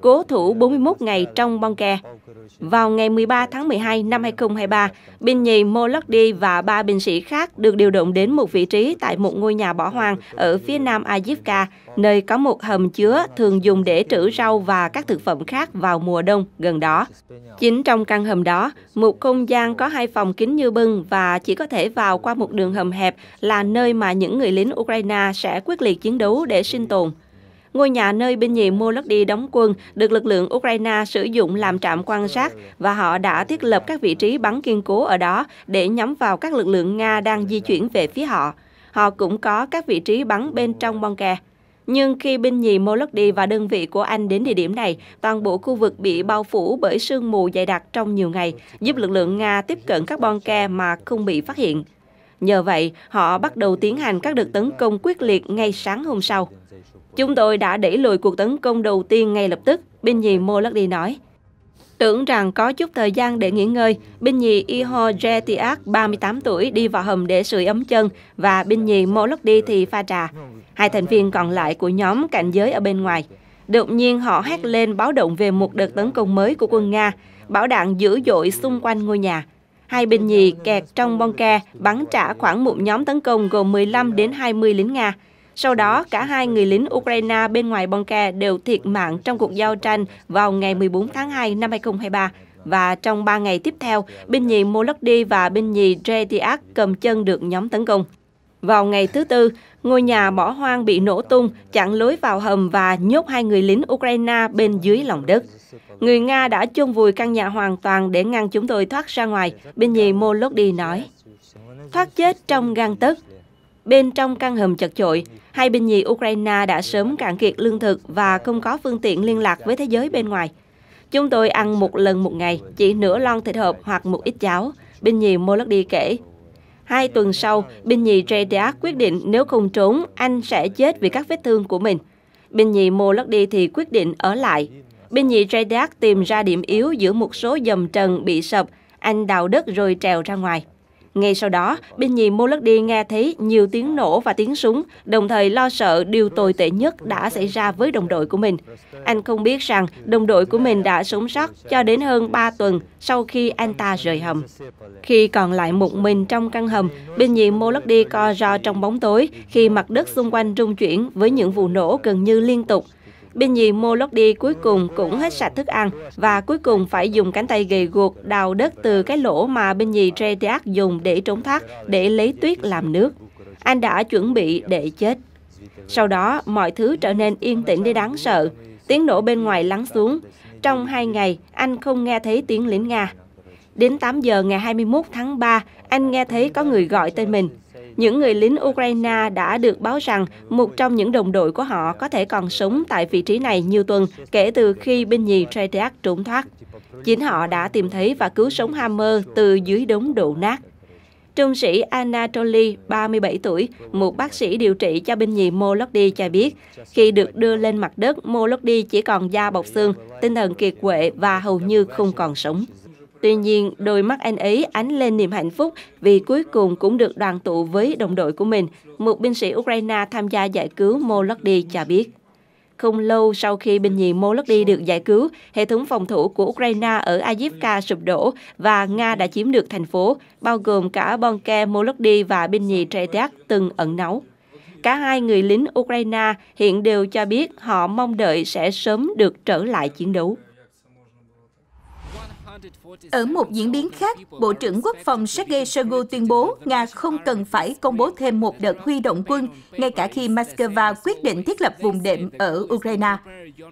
Cố thủ 41 ngày trong bong ke. Vào ngày 13 tháng 12 năm 2023, binh nhì Molody và ba binh sĩ khác được điều động đến một vị trí tại một ngôi nhà bỏ hoang ở phía nam Ajivka, nơi có một hầm chứa thường dùng để trữ rau và các thực phẩm khác vào mùa đông gần đó. Chính trong căn hầm đó, một không gian có hai phòng kín như bưng và chỉ có thể vào qua một đường hầm hẹp là nơi mà những người lính Ukraine sẽ quyết liệt chiến đấu để sinh tồn. Ngôi nhà nơi binh nhì Molody đóng quân được lực lượng Ukraine sử dụng làm trạm quan sát và họ đã thiết lập các vị trí bắn kiên cố ở đó để nhắm vào các lực lượng Nga đang di chuyển về phía họ. Họ cũng có các vị trí bắn bên trong bong kè. Nhưng khi binh nhì Molody và đơn vị của Anh đến địa điểm này, toàn bộ khu vực bị bao phủ bởi sương mù dày đặc trong nhiều ngày, giúp lực lượng Nga tiếp cận các bon ke mà không bị phát hiện. Nhờ vậy, họ bắt đầu tiến hành các đợt tấn công quyết liệt ngay sáng hôm sau. Chúng tôi đã đẩy lùi cuộc tấn công đầu tiên ngay lập tức, binh nhì Molody nói. Tưởng rằng có chút thời gian để nghỉ ngơi, binh nhì Iho Jetiak, 38 tuổi, đi vào hầm để sưởi ấm chân và binh nhì Molody thì pha trà. Hai thành viên còn lại của nhóm cảnh giới ở bên ngoài. Đột nhiên họ hét lên báo động về một đợt tấn công mới của quân Nga, bão đạn dữ dội xung quanh ngôi nhà. Hai binh nhì kẹt trong bong ke bắn trả khoảng một nhóm tấn công gồm 15 đến 20 lính Nga. Sau đó, cả hai người lính Ukraine bên ngoài Bonka đều thiệt mạng trong cuộc giao tranh vào ngày 14 tháng 2 năm 2023. Và trong 3 ngày tiếp theo, binh nhì Molokdi và binh nhì Jetiak cầm chân được nhóm tấn công. Vào ngày thứ Tư, ngôi nhà bỏ hoang bị nổ tung, chặn lối vào hầm và nhốt hai người lính Ukraine bên dưới lòng đất. Người Nga đã chôn vùi căn nhà hoàn toàn để ngăn chúng tôi thoát ra ngoài, binh nhì Molokdi nói. Thoát chết trong gan tức, Bên trong căn hầm chật chội, hai binh nhì Ukraine đã sớm cạn kiệt lương thực và không có phương tiện liên lạc với thế giới bên ngoài. Chúng tôi ăn một lần một ngày, chỉ nửa lon thịt hộp hoặc một ít cháo, binh nhì Molody kể. Hai tuần sau, binh nhì Jediak quyết định nếu không trốn, anh sẽ chết vì các vết thương của mình. Binh nhì Molody thì quyết định ở lại. Binh nhì Jediak tìm ra điểm yếu giữa một số dầm trần bị sập, anh đào đất rồi trèo ra ngoài. Ngay sau đó, binh nhì Molody nghe thấy nhiều tiếng nổ và tiếng súng, đồng thời lo sợ điều tồi tệ nhất đã xảy ra với đồng đội của mình. Anh không biết rằng đồng đội của mình đã sống sót cho đến hơn 3 tuần sau khi anh ta rời hầm. Khi còn lại một mình trong căn hầm, binh nhì Molody co ro trong bóng tối khi mặt đất xung quanh rung chuyển với những vụ nổ gần như liên tục – Bên nhì Molody cuối cùng cũng hết sạch thức ăn và cuối cùng phải dùng cánh tay gầy guộc đào đất từ cái lỗ mà bên nhì Tretiak dùng để trốn thoát để lấy tuyết làm nước. Anh đã chuẩn bị để chết. Sau đó, mọi thứ trở nên yên tĩnh đến đáng sợ. Tiếng nổ bên ngoài lắng xuống. Trong hai ngày, anh không nghe thấy tiếng lính Nga. Đến 8 giờ ngày 21 tháng 3, anh nghe thấy có người gọi tên mình. Những người lính Ukraine đã được báo rằng một trong những đồng đội của họ có thể còn sống tại vị trí này nhiều tuần kể từ khi binh nhì Tretiak trốn thoát. Chính họ đã tìm thấy và cứu sống Hammer từ dưới đống đổ nát. Trung sĩ Anatoly, 37 tuổi, một bác sĩ điều trị cho binh nhì Molody cho biết, khi được đưa lên mặt đất, Molody chỉ còn da bọc xương, tinh thần kiệt quệ và hầu như không còn sống. Tuy nhiên, đôi mắt anh ấy ánh lên niềm hạnh phúc vì cuối cùng cũng được đoàn tụ với đồng đội của mình, một binh sĩ Ukraine tham gia giải cứu Molody cho biết. Không lâu sau khi binh nhì Molody được giải cứu, hệ thống phòng thủ của Ukraine ở Avdiivka sụp đổ và Nga đã chiếm được thành phố, bao gồm cả Bonke Molody và binh nhì Tretiak từng ẩn náu. Cả hai người lính Ukraine hiện đều cho biết họ mong đợi sẽ sớm được trở lại chiến đấu. Ở một diễn biến khác, Bộ trưởng Quốc phòng Sergei Shoigu tuyên bố Nga không cần phải công bố thêm một đợt huy động quân, ngay cả khi Moscow quyết định thiết lập vùng đệm ở Ukraine.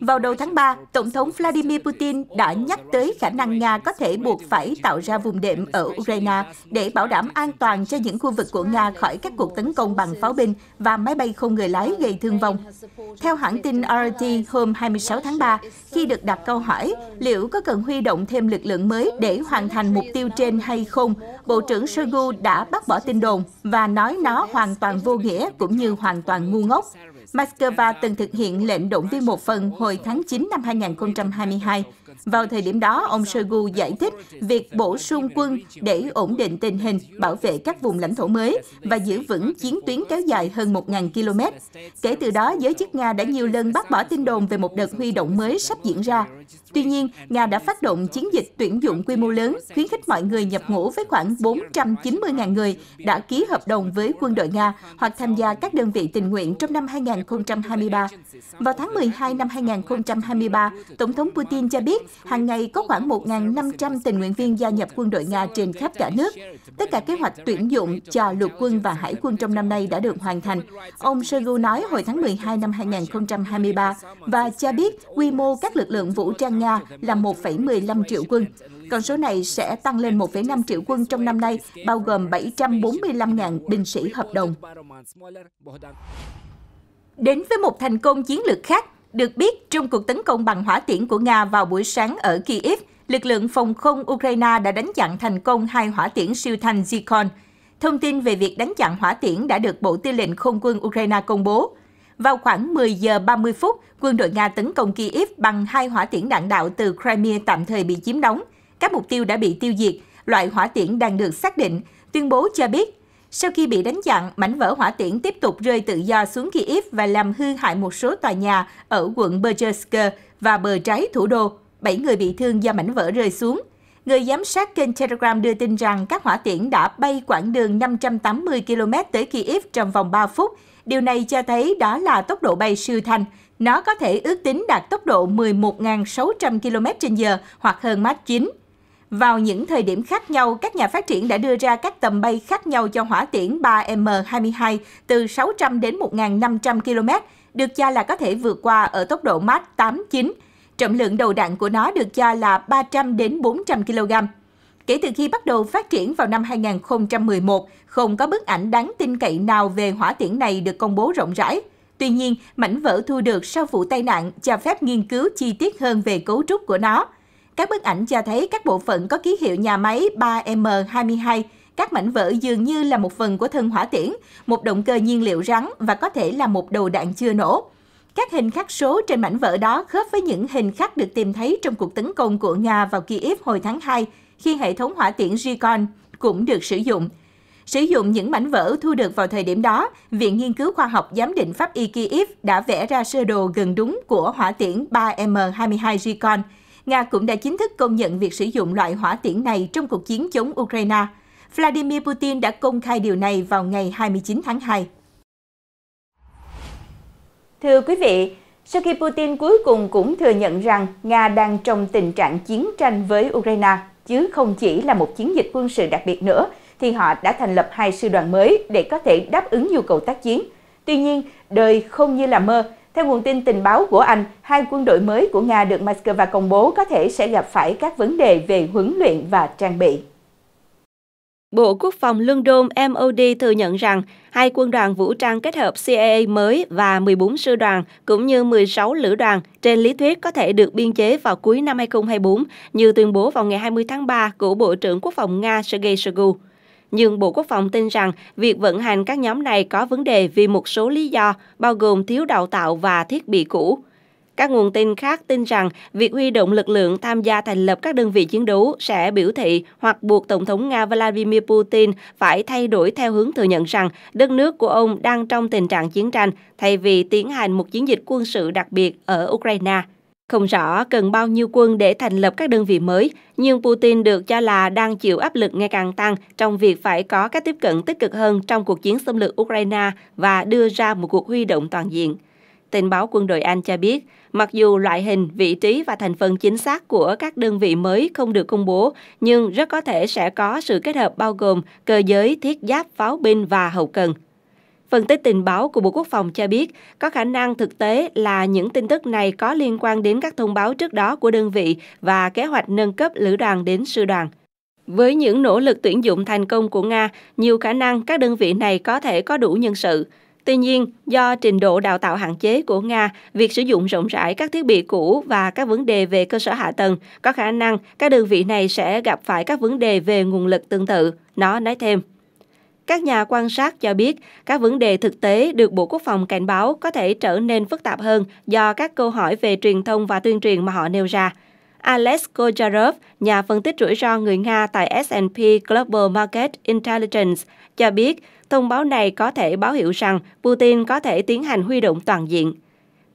Vào đầu tháng 3, Tổng thống Vladimir Putin đã nhắc tới khả năng Nga có thể buộc phải tạo ra vùng đệm ở Ukraine để bảo đảm an toàn cho những khu vực của Nga khỏi các cuộc tấn công bằng pháo binh và máy bay không người lái gây thương vong. Theo hãng tin RT hôm 26 tháng 3, khi được đặt câu hỏi liệu có cần huy động thêm lực lượng lượng mới để hoàn thành mục tiêu trên hay không, Bộ trưởng Shoigu đã bác bỏ tin đồn và nói nó hoàn toàn vô nghĩa cũng như hoàn toàn ngu ngốc. Moscow từng thực hiện lệnh động viên một phần hồi tháng 9 năm 2022 vào thời điểm đó, ông Shoigu giải thích việc bổ sung quân để ổn định tình hình, bảo vệ các vùng lãnh thổ mới và giữ vững chiến tuyến kéo dài hơn 1.000 km. Kể từ đó, giới chức Nga đã nhiều lần bác bỏ tin đồn về một đợt huy động mới sắp diễn ra. Tuy nhiên, Nga đã phát động chiến dịch tuyển dụng quy mô lớn, khuyến khích mọi người nhập ngũ với khoảng 490.000 người đã ký hợp đồng với quân đội Nga hoặc tham gia các đơn vị tình nguyện trong năm 2023. Vào tháng 12 năm 2023, Tổng thống Putin cho biết hàng ngày có khoảng 1.500 tình nguyện viên gia nhập quân đội Nga trên khắp cả nước. Tất cả kế hoạch tuyển dụng cho lục quân và hải quân trong năm nay đã được hoàn thành. Ông Shoigu nói hồi tháng 12 năm 2023 và cho biết quy mô các lực lượng vũ trang Nga là 1,15 triệu quân. Con số này sẽ tăng lên 1,5 triệu quân trong năm nay, bao gồm 745.000 binh sĩ hợp đồng. Đến với một thành công chiến lược khác, được biết, trong cuộc tấn công bằng hỏa tiễn của Nga vào buổi sáng ở Kyiv, lực lượng phòng không Ukraine đã đánh chặn thành công hai hỏa tiễn siêu thanh Zircon. Thông tin về việc đánh chặn hỏa tiễn đã được Bộ Tư lệnh Không quân Ukraine công bố. Vào khoảng 10 giờ 30 phút, quân đội Nga tấn công Kyiv bằng hai hỏa tiễn đạn đạo từ Crimea tạm thời bị chiếm đóng. Các mục tiêu đã bị tiêu diệt, loại hỏa tiễn đang được xác định, tuyên bố cho biết sau khi bị đánh chặn, mảnh vỡ hỏa tiễn tiếp tục rơi tự do xuống Kiev và làm hư hại một số tòa nhà ở quận Bergersk và bờ trái thủ đô. Bảy người bị thương do mảnh vỡ rơi xuống. Người giám sát kênh Telegram đưa tin rằng các hỏa tiễn đã bay quãng đường 580 km tới Kiev trong vòng 3 phút. Điều này cho thấy đó là tốc độ bay siêu thanh. Nó có thể ước tính đạt tốc độ 11.600 km h hoặc hơn Mach 9. Vào những thời điểm khác nhau, các nhà phát triển đã đưa ra các tầm bay khác nhau cho hỏa tiễn 3M22 từ 600 đến 1.500 km, được cho là có thể vượt qua ở tốc độ Mach 89. Trọng lượng đầu đạn của nó được cho là 300 đến 400 kg. Kể từ khi bắt đầu phát triển vào năm 2011, không có bức ảnh đáng tin cậy nào về hỏa tiễn này được công bố rộng rãi. Tuy nhiên, mảnh vỡ thu được sau vụ tai nạn cho phép nghiên cứu chi tiết hơn về cấu trúc của nó – các bức ảnh cho thấy các bộ phận có ký hiệu nhà máy 3M22 các mảnh vỡ dường như là một phần của thân hỏa tiễn, một động cơ nhiên liệu rắn và có thể là một đầu đạn chưa nổ. Các hình khắc số trên mảnh vỡ đó khớp với những hình khắc được tìm thấy trong cuộc tấn công của Nga vào Kyiv hồi tháng 2, khi hệ thống hỏa tiễn Recon cũng được sử dụng. Sử dụng những mảnh vỡ thu được vào thời điểm đó, Viện Nghiên cứu Khoa học Giám định Pháp y Kyiv đã vẽ ra sơ đồ gần đúng của hỏa tiễn 3M22 Recon – Nga cũng đã chính thức công nhận việc sử dụng loại hỏa tiễn này trong cuộc chiến chống Ukraine. Vladimir Putin đã công khai điều này vào ngày 29 tháng 2. Thưa quý vị, sau khi Putin cuối cùng cũng thừa nhận rằng Nga đang trong tình trạng chiến tranh với Ukraine, chứ không chỉ là một chiến dịch quân sự đặc biệt nữa, thì họ đã thành lập hai sư đoàn mới để có thể đáp ứng nhu cầu tác chiến. Tuy nhiên, đời không như là mơ, theo nguồn tin tình báo của Anh, hai quân đội mới của Nga được Moscow công bố có thể sẽ gặp phải các vấn đề về huấn luyện và trang bị. Bộ Quốc phòng London MOD thừa nhận rằng hai quân đoàn vũ trang kết hợp CIA mới và 14 sư đoàn cũng như 16 lữ đoàn trên lý thuyết có thể được biên chế vào cuối năm 2024 như tuyên bố vào ngày 20 tháng 3 của Bộ trưởng Quốc phòng Nga Sergei Shoigu nhưng Bộ Quốc phòng tin rằng việc vận hành các nhóm này có vấn đề vì một số lý do, bao gồm thiếu đào tạo và thiết bị cũ. Các nguồn tin khác tin rằng việc huy động lực lượng tham gia thành lập các đơn vị chiến đấu sẽ biểu thị hoặc buộc Tổng thống Nga Vladimir Putin phải thay đổi theo hướng thừa nhận rằng đất nước của ông đang trong tình trạng chiến tranh thay vì tiến hành một chiến dịch quân sự đặc biệt ở Ukraine. Không rõ cần bao nhiêu quân để thành lập các đơn vị mới, nhưng Putin được cho là đang chịu áp lực ngày càng tăng trong việc phải có các tiếp cận tích cực hơn trong cuộc chiến xâm lược Ukraine và đưa ra một cuộc huy động toàn diện. Tình báo quân đội Anh cho biết, mặc dù loại hình, vị trí và thành phần chính xác của các đơn vị mới không được công bố, nhưng rất có thể sẽ có sự kết hợp bao gồm cơ giới, thiết giáp, pháo binh và hậu cần. Phân tích tình báo của Bộ Quốc phòng cho biết, có khả năng thực tế là những tin tức này có liên quan đến các thông báo trước đó của đơn vị và kế hoạch nâng cấp lữ đoàn đến sư đoàn. Với những nỗ lực tuyển dụng thành công của Nga, nhiều khả năng các đơn vị này có thể có đủ nhân sự. Tuy nhiên, do trình độ đào tạo hạn chế của Nga, việc sử dụng rộng rãi các thiết bị cũ và các vấn đề về cơ sở hạ tầng, có khả năng các đơn vị này sẽ gặp phải các vấn đề về nguồn lực tương tự, nó nói thêm. Các nhà quan sát cho biết, các vấn đề thực tế được Bộ Quốc phòng cảnh báo có thể trở nên phức tạp hơn do các câu hỏi về truyền thông và tuyên truyền mà họ nêu ra. Alex Kojarov, nhà phân tích rủi ro người Nga tại S&P Global Market Intelligence, cho biết thông báo này có thể báo hiệu rằng Putin có thể tiến hành huy động toàn diện.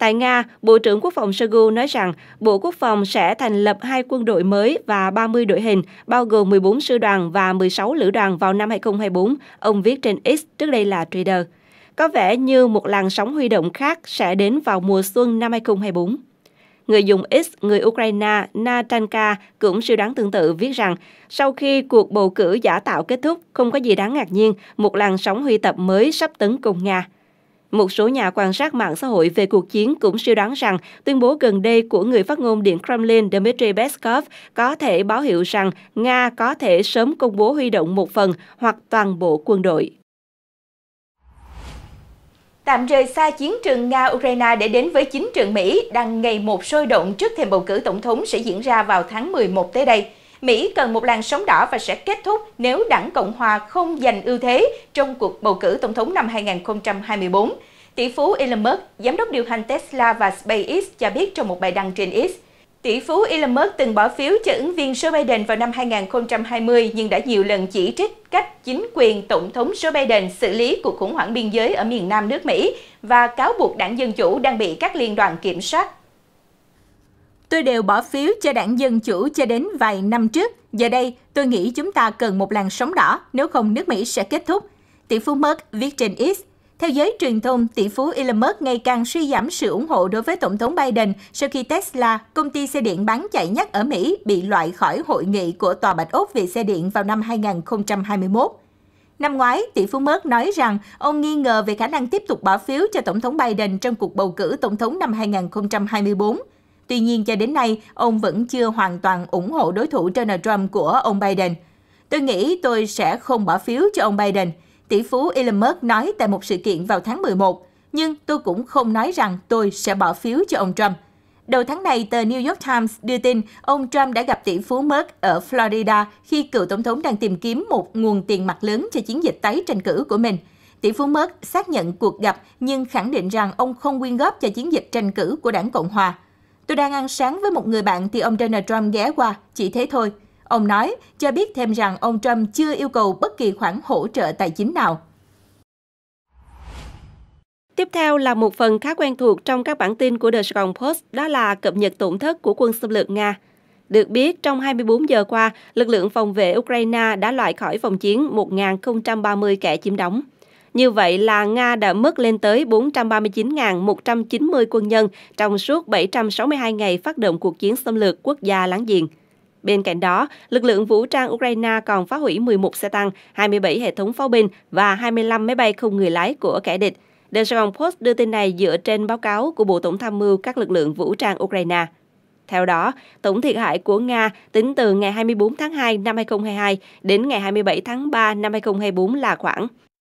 Tại Nga, Bộ trưởng Quốc phòng Shoigu nói rằng Bộ Quốc phòng sẽ thành lập hai quân đội mới và 30 đội hình, bao gồm 14 sư đoàn và 16 lữ đoàn vào năm 2024, ông viết trên X, trước đây là Twitter. Có vẻ như một làn sóng huy động khác sẽ đến vào mùa xuân năm 2024. Người dùng X, người Ukraine Natanka cũng siêu đoán tương tự viết rằng sau khi cuộc bầu cử giả tạo kết thúc, không có gì đáng ngạc nhiên, một làn sóng huy tập mới sắp tấn công Nga. Một số nhà quan sát mạng xã hội về cuộc chiến cũng suy đoán rằng tuyên bố gần đây của người phát ngôn Điện Kremlin Dmitry Peskov có thể báo hiệu rằng Nga có thể sớm công bố huy động một phần hoặc toàn bộ quân đội. Tạm rời xa chiến trường Nga-Ukraine để đến với chính trường Mỹ đang ngày một sôi động trước thềm bầu cử tổng thống sẽ diễn ra vào tháng 11 tới đây. Mỹ cần một làn sóng đỏ và sẽ kết thúc nếu đảng Cộng hòa không giành ưu thế trong cuộc bầu cử tổng thống năm 2024. Tỷ phú Elon Musk, giám đốc điều hành Tesla và SpaceX cho biết trong một bài đăng trên X. Tỷ phú Elon Musk từng bỏ phiếu cho ứng viên Joe Biden vào năm 2020 nhưng đã nhiều lần chỉ trích cách chính quyền Tổng thống Joe Biden xử lý cuộc khủng hoảng biên giới ở miền Nam nước Mỹ và cáo buộc đảng Dân Chủ đang bị các liên đoàn kiểm soát Tôi đều bỏ phiếu cho đảng Dân Chủ cho đến vài năm trước. Giờ đây, tôi nghĩ chúng ta cần một làn sóng đỏ, nếu không nước Mỹ sẽ kết thúc. Tỷ phú Musk viết trên X. Theo giới truyền thông, tỷ phú Elon Musk ngày càng suy giảm sự ủng hộ đối với Tổng thống Biden sau khi Tesla, công ty xe điện bán chạy nhất ở Mỹ, bị loại khỏi hội nghị của Tòa Bạch Ốc về xe điện vào năm 2021. Năm ngoái, tỷ phú Musk nói rằng ông nghi ngờ về khả năng tiếp tục bỏ phiếu cho Tổng thống Biden trong cuộc bầu cử Tổng thống năm 2024. Tuy nhiên, cho đến nay, ông vẫn chưa hoàn toàn ủng hộ đối thủ Donald Trump của ông Biden. Tôi nghĩ tôi sẽ không bỏ phiếu cho ông Biden, tỷ phú Elon Musk nói tại một sự kiện vào tháng 11, nhưng tôi cũng không nói rằng tôi sẽ bỏ phiếu cho ông Trump. Đầu tháng này, tờ New York Times đưa tin ông Trump đã gặp tỷ phú Musk ở Florida khi cựu tổng thống đang tìm kiếm một nguồn tiền mặt lớn cho chiến dịch tái tranh cử của mình. Tỷ phú Musk xác nhận cuộc gặp nhưng khẳng định rằng ông không quyên góp cho chiến dịch tranh cử của đảng Cộng hòa. Tôi đang ăn sáng với một người bạn thì ông Donald Trump ghé qua, chỉ thế thôi. Ông nói, cho biết thêm rằng ông Trump chưa yêu cầu bất kỳ khoản hỗ trợ tài chính nào. Tiếp theo là một phần khá quen thuộc trong các bản tin của The Saigon Post, đó là cập nhật tổn thất của quân xâm lược Nga. Được biết, trong 24 giờ qua, lực lượng phòng vệ Ukraine đã loại khỏi phòng chiến 1.030 kẻ chiếm đóng. Như vậy là Nga đã mất lên tới 439.190 quân nhân trong suốt 762 ngày phát động cuộc chiến xâm lược quốc gia láng giềng. Bên cạnh đó, lực lượng vũ trang Ukraine còn phá hủy 11 xe tăng, 27 hệ thống pháo binh và 25 máy bay không người lái của kẻ địch. The Saigon Post đưa tin này dựa trên báo cáo của Bộ Tổng tham mưu các lực lượng vũ trang Ukraine. Theo đó, tổng thiệt hại của Nga tính từ ngày 24 tháng 2 năm 2022 đến ngày 27 tháng 3 năm 2024 là khoảng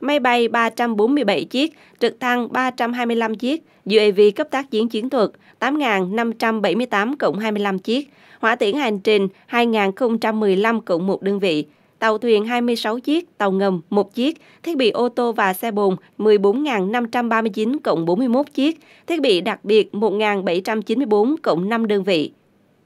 máy bay 347 chiếc, trực thăng 325 chiếc, UAV cấp tác chiến chiến thuật 8.578 cộng 25 chiếc, hỏa tiễn hành trình 2.015 cộng 1 đơn vị, tàu thuyền 26 chiếc, tàu ngầm 1 chiếc, thiết bị ô tô và xe bồn 14.539 cộng 41 chiếc, thiết bị đặc biệt 1.794 cộng 5 đơn vị.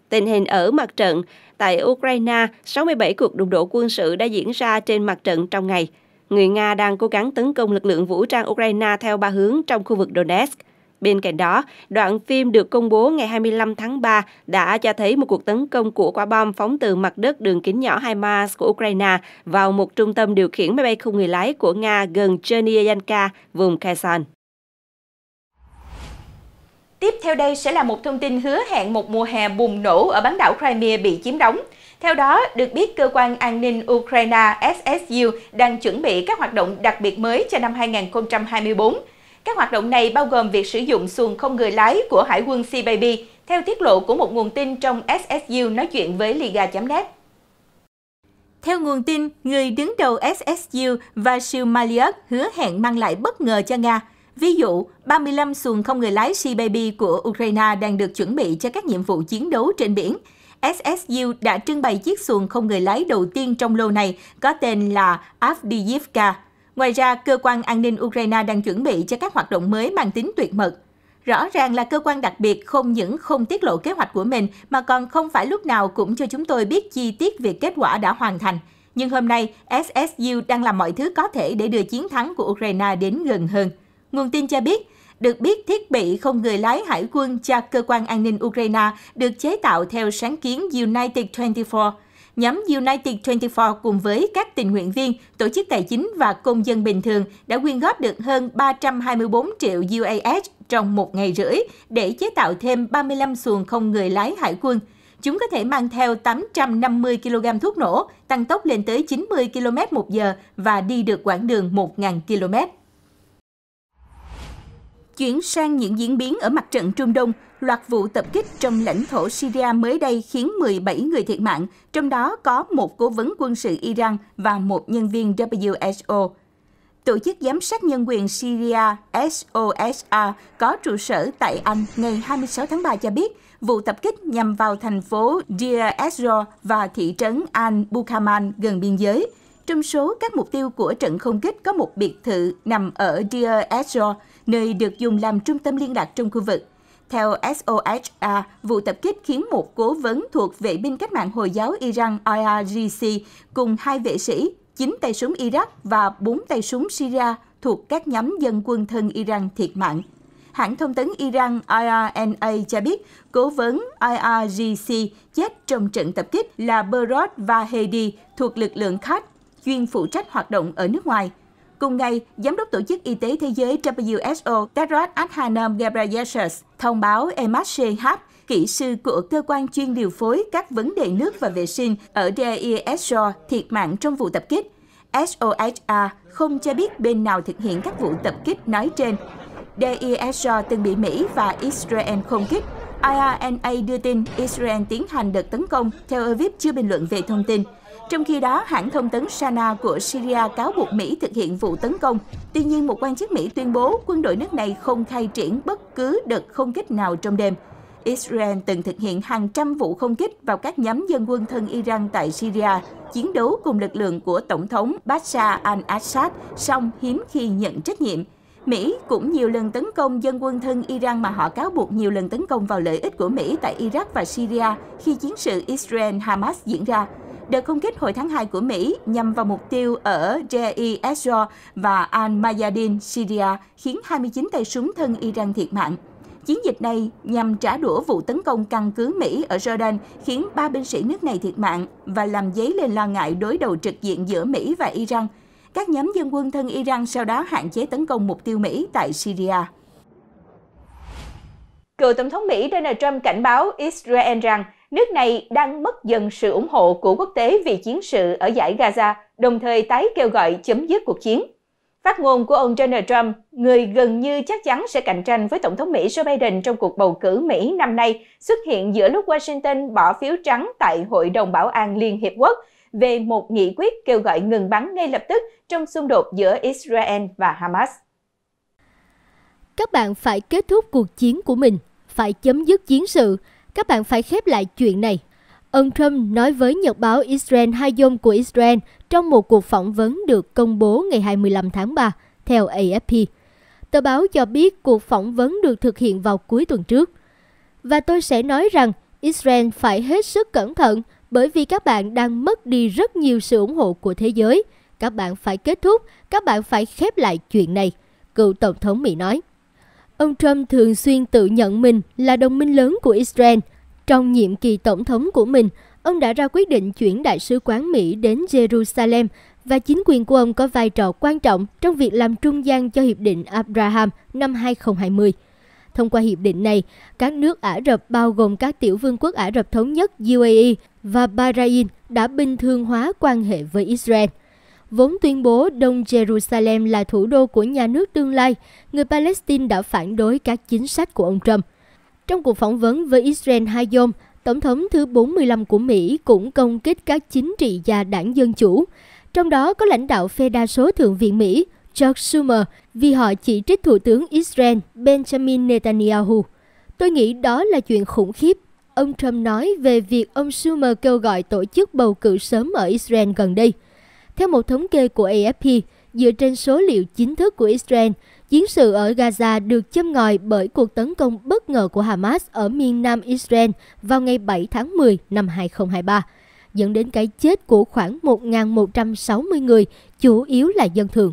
Tình hình ở mặt trận, tại Ukraine, 67 cuộc đụng độ quân sự đã diễn ra trên mặt trận trong ngày – người Nga đang cố gắng tấn công lực lượng vũ trang Ukraine theo ba hướng trong khu vực Donetsk. Bên cạnh đó, đoạn phim được công bố ngày 25 tháng 3 đã cho thấy một cuộc tấn công của quả bom phóng từ mặt đất đường kính nhỏ HIMARS của Ukraine vào một trung tâm điều khiển máy bay không người lái của Nga gần Chernivtsi, vùng Kherson. Tiếp theo đây sẽ là một thông tin hứa hẹn một mùa hè bùng nổ ở bán đảo Crimea bị chiếm đóng – theo đó, được biết cơ quan an ninh Ukraine SSU đang chuẩn bị các hoạt động đặc biệt mới cho năm 2024. Các hoạt động này bao gồm việc sử dụng xuồng không người lái của Hải quân Sea Baby, theo tiết lộ của một nguồn tin trong SSU nói chuyện với Liga.net. Theo nguồn tin, người đứng đầu SSU Vasil Maliuk hứa hẹn mang lại bất ngờ cho Nga. Ví dụ, 35 xuồng không người lái Sea Baby của Ukraine đang được chuẩn bị cho các nhiệm vụ chiến đấu trên biển – SSU đã trưng bày chiếc xuồng không người lái đầu tiên trong lô này có tên là Avdiivka. Ngoài ra, cơ quan an ninh Ukraine đang chuẩn bị cho các hoạt động mới mang tính tuyệt mật. Rõ ràng là cơ quan đặc biệt không những không tiết lộ kế hoạch của mình mà còn không phải lúc nào cũng cho chúng tôi biết chi tiết về kết quả đã hoàn thành. Nhưng hôm nay, SSU đang làm mọi thứ có thể để đưa chiến thắng của Ukraine đến gần hơn. Nguồn tin cho biết, được biết, thiết bị không người lái hải quân cho cơ quan an ninh Ukraine được chế tạo theo sáng kiến United 24 nhóm United 24 cùng với các tình nguyện viên, tổ chức tài chính và công dân bình thường đã quyên góp được hơn 324 triệu UAS trong một ngày rưỡi để chế tạo thêm 35 xuồng không người lái hải quân. Chúng có thể mang theo 850 kg thuốc nổ, tăng tốc lên tới 90 km một giờ và đi được quãng đường 1.000 km. Chuyển sang những diễn biến ở mặt trận Trung Đông, loạt vụ tập kích trong lãnh thổ Syria mới đây khiến 17 người thiệt mạng, trong đó có một cố vấn quân sự Iran và một nhân viên WSO. Tổ chức Giám sát Nhân quyền Syria SOSA có trụ sở tại Anh ngày 26 tháng 3 cho biết vụ tập kích nhằm vào thành phố Deir ez và thị trấn Al-Bukaman gần biên giới, trong số các mục tiêu của trận không kích có một biệt thự nằm ở Deir ez nơi được dùng làm trung tâm liên lạc trong khu vực. Theo SOHA, vụ tập kích khiến một cố vấn thuộc vệ binh cách mạng Hồi giáo Iran IRGC cùng hai vệ sĩ, chín tay súng Iraq và bốn tay súng Syria thuộc các nhóm dân quân thân Iran thiệt mạng. Hãng thông tấn Iran IRNA cho biết cố vấn IRGC chết trong trận tập kích là Berod Vahedi thuộc lực lượng Khat chuyên phụ trách hoạt động ở nước ngoài. Cùng ngày, Giám đốc Tổ chức Y tế Thế giới WHO Tedros Adhanom Ghebreyesus thông báo Emad Shehab, kỹ sư của cơ quan chuyên điều phối các vấn đề nước và vệ sinh ở DESO thiệt mạng trong vụ tập kích. SOHA không cho biết bên nào thực hiện các vụ tập kích nói trên. DESO từng bị Mỹ và Israel không kích. IRNA đưa tin Israel tiến hành đợt tấn công, theo Aviv chưa bình luận về thông tin. Trong khi đó, hãng thông tấn Sana của Syria cáo buộc Mỹ thực hiện vụ tấn công. Tuy nhiên, một quan chức Mỹ tuyên bố quân đội nước này không khai triển bất cứ đợt không kích nào trong đêm. Israel từng thực hiện hàng trăm vụ không kích vào các nhóm dân quân thân Iran tại Syria, chiến đấu cùng lực lượng của Tổng thống Bashar al-Assad, song hiếm khi nhận trách nhiệm. Mỹ cũng nhiều lần tấn công dân quân thân Iran mà họ cáo buộc nhiều lần tấn công vào lợi ích của Mỹ tại Iraq và Syria khi chiến sự Israel-Hamas diễn ra. Đợt không kích hồi tháng 2 của Mỹ nhằm vào mục tiêu ở Deir và Al-Mayadin, Syria, khiến 29 tay súng thân Iran thiệt mạng. Chiến dịch này nhằm trả đũa vụ tấn công căn cứ Mỹ ở Jordan khiến ba binh sĩ nước này thiệt mạng và làm dấy lên lo ngại đối đầu trực diện giữa Mỹ và Iran. Các nhóm dân quân thân Iran sau đó hạn chế tấn công mục tiêu Mỹ tại Syria. Cựu Tổng thống Mỹ Donald Trump cảnh báo Israel rằng Nước này đang mất dần sự ủng hộ của quốc tế vì chiến sự ở giải Gaza, đồng thời tái kêu gọi chấm dứt cuộc chiến. Phát ngôn của ông Donald Trump, người gần như chắc chắn sẽ cạnh tranh với Tổng thống Mỹ Joe Biden trong cuộc bầu cử Mỹ năm nay, xuất hiện giữa lúc Washington bỏ phiếu trắng tại Hội đồng Bảo an Liên Hiệp Quốc về một nghị quyết kêu gọi ngừng bắn ngay lập tức trong xung đột giữa Israel và Hamas. Các bạn phải kết thúc cuộc chiến của mình, phải chấm dứt chiến sự, các bạn phải khép lại chuyện này. Ông Trump nói với nhật báo Israel Hayom của Israel trong một cuộc phỏng vấn được công bố ngày 25 tháng 3, theo AFP. Tờ báo cho biết cuộc phỏng vấn được thực hiện vào cuối tuần trước. Và tôi sẽ nói rằng Israel phải hết sức cẩn thận bởi vì các bạn đang mất đi rất nhiều sự ủng hộ của thế giới. Các bạn phải kết thúc, các bạn phải khép lại chuyện này, cựu Tổng thống Mỹ nói. Ông Trump thường xuyên tự nhận mình là đồng minh lớn của Israel. Trong nhiệm kỳ tổng thống của mình, ông đã ra quyết định chuyển đại sứ quán Mỹ đến Jerusalem và chính quyền của ông có vai trò quan trọng trong việc làm trung gian cho Hiệp định Abraham năm 2020. Thông qua hiệp định này, các nước Ả Rập bao gồm các tiểu vương quốc Ả Rập Thống Nhất UAE và Bahrain đã bình thường hóa quan hệ với Israel vốn tuyên bố Đông Jerusalem là thủ đô của nhà nước tương lai, người Palestine đã phản đối các chính sách của ông Trump. Trong cuộc phỏng vấn với Israel Hayom, Tổng thống thứ 45 của Mỹ cũng công kích các chính trị gia đảng Dân Chủ, trong đó có lãnh đạo phe đa số Thượng viện Mỹ Chuck Schumer vì họ chỉ trích Thủ tướng Israel Benjamin Netanyahu. Tôi nghĩ đó là chuyện khủng khiếp, ông Trump nói về việc ông Schumer kêu gọi tổ chức bầu cử sớm ở Israel gần đây – theo một thống kê của AFP, dựa trên số liệu chính thức của Israel, chiến sự ở Gaza được châm ngòi bởi cuộc tấn công bất ngờ của Hamas ở miền nam Israel vào ngày 7 tháng 10 năm 2023, dẫn đến cái chết của khoảng 1.160 người, chủ yếu là dân thường.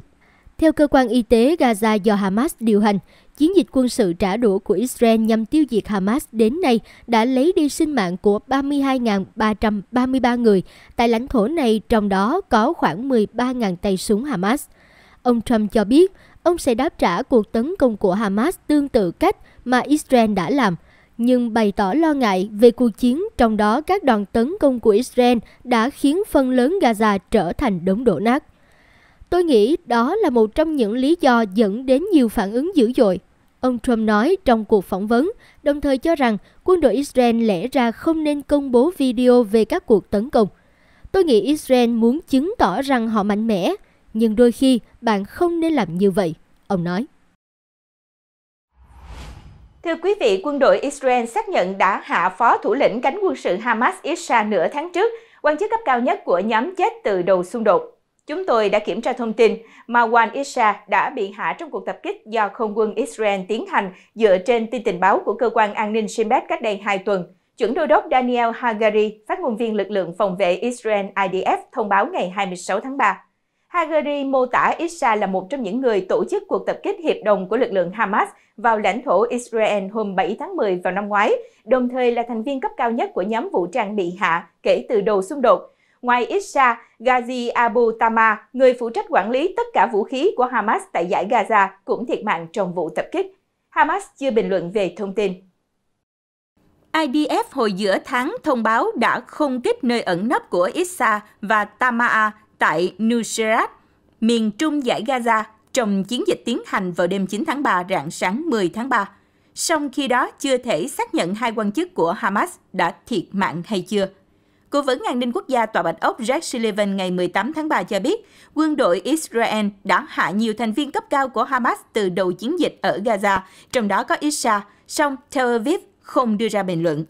Theo cơ quan y tế Gaza do Hamas điều hành, Chiến dịch quân sự trả đũa của Israel nhằm tiêu diệt Hamas đến nay đã lấy đi sinh mạng của 32.333 người tại lãnh thổ này, trong đó có khoảng 13.000 tay súng Hamas. Ông Trump cho biết, ông sẽ đáp trả cuộc tấn công của Hamas tương tự cách mà Israel đã làm, nhưng bày tỏ lo ngại về cuộc chiến trong đó các đòn tấn công của Israel đã khiến phần lớn Gaza trở thành đống đổ nát. Tôi nghĩ đó là một trong những lý do dẫn đến nhiều phản ứng dữ dội. Ông Trump nói trong cuộc phỏng vấn, đồng thời cho rằng quân đội Israel lẽ ra không nên công bố video về các cuộc tấn công. Tôi nghĩ Israel muốn chứng tỏ rằng họ mạnh mẽ, nhưng đôi khi bạn không nên làm như vậy, ông nói. Thưa quý vị, quân đội Israel xác nhận đã hạ phó thủ lĩnh cánh quân sự Hamas Isha nửa tháng trước, quan chức cấp cao nhất của nhóm chết từ đầu xung đột. Chúng tôi đã kiểm tra thông tin Marwan Issa đã bị hạ trong cuộc tập kích do không quân Israel tiến hành dựa trên tin tình báo của cơ quan an ninh Shin Bet cách đây 2 tuần. Chuẩn đô đốc Daniel Hagari, phát ngôn viên lực lượng phòng vệ Israel IDF, thông báo ngày 26 tháng 3. Hagari mô tả Issa là một trong những người tổ chức cuộc tập kích hiệp đồng của lực lượng Hamas vào lãnh thổ Israel hôm 7 tháng 10 vào năm ngoái, đồng thời là thành viên cấp cao nhất của nhóm vũ trang bị hạ kể từ đầu xung đột, Ngoài ít ra, Ghazi Abu Tama, người phụ trách quản lý tất cả vũ khí của Hamas tại giải Gaza, cũng thiệt mạng trong vụ tập kích. Hamas chưa bình luận về thông tin. IDF hồi giữa tháng thông báo đã không kích nơi ẩn nấp của Issa và Tamaa tại Nusrat, miền trung giải Gaza, trong chiến dịch tiến hành vào đêm 9 tháng 3 rạng sáng 10 tháng 3. Song khi đó chưa thể xác nhận hai quan chức của Hamas đã thiệt mạng hay chưa. Cố vấn an ninh quốc gia Tòa Bạch Ốc Jack Sullivan ngày 18 tháng 3 cho biết, quân đội Israel đã hạ nhiều thành viên cấp cao của Hamas từ đầu chiến dịch ở Gaza, trong đó có Isha, song Tel Aviv không đưa ra bình luận.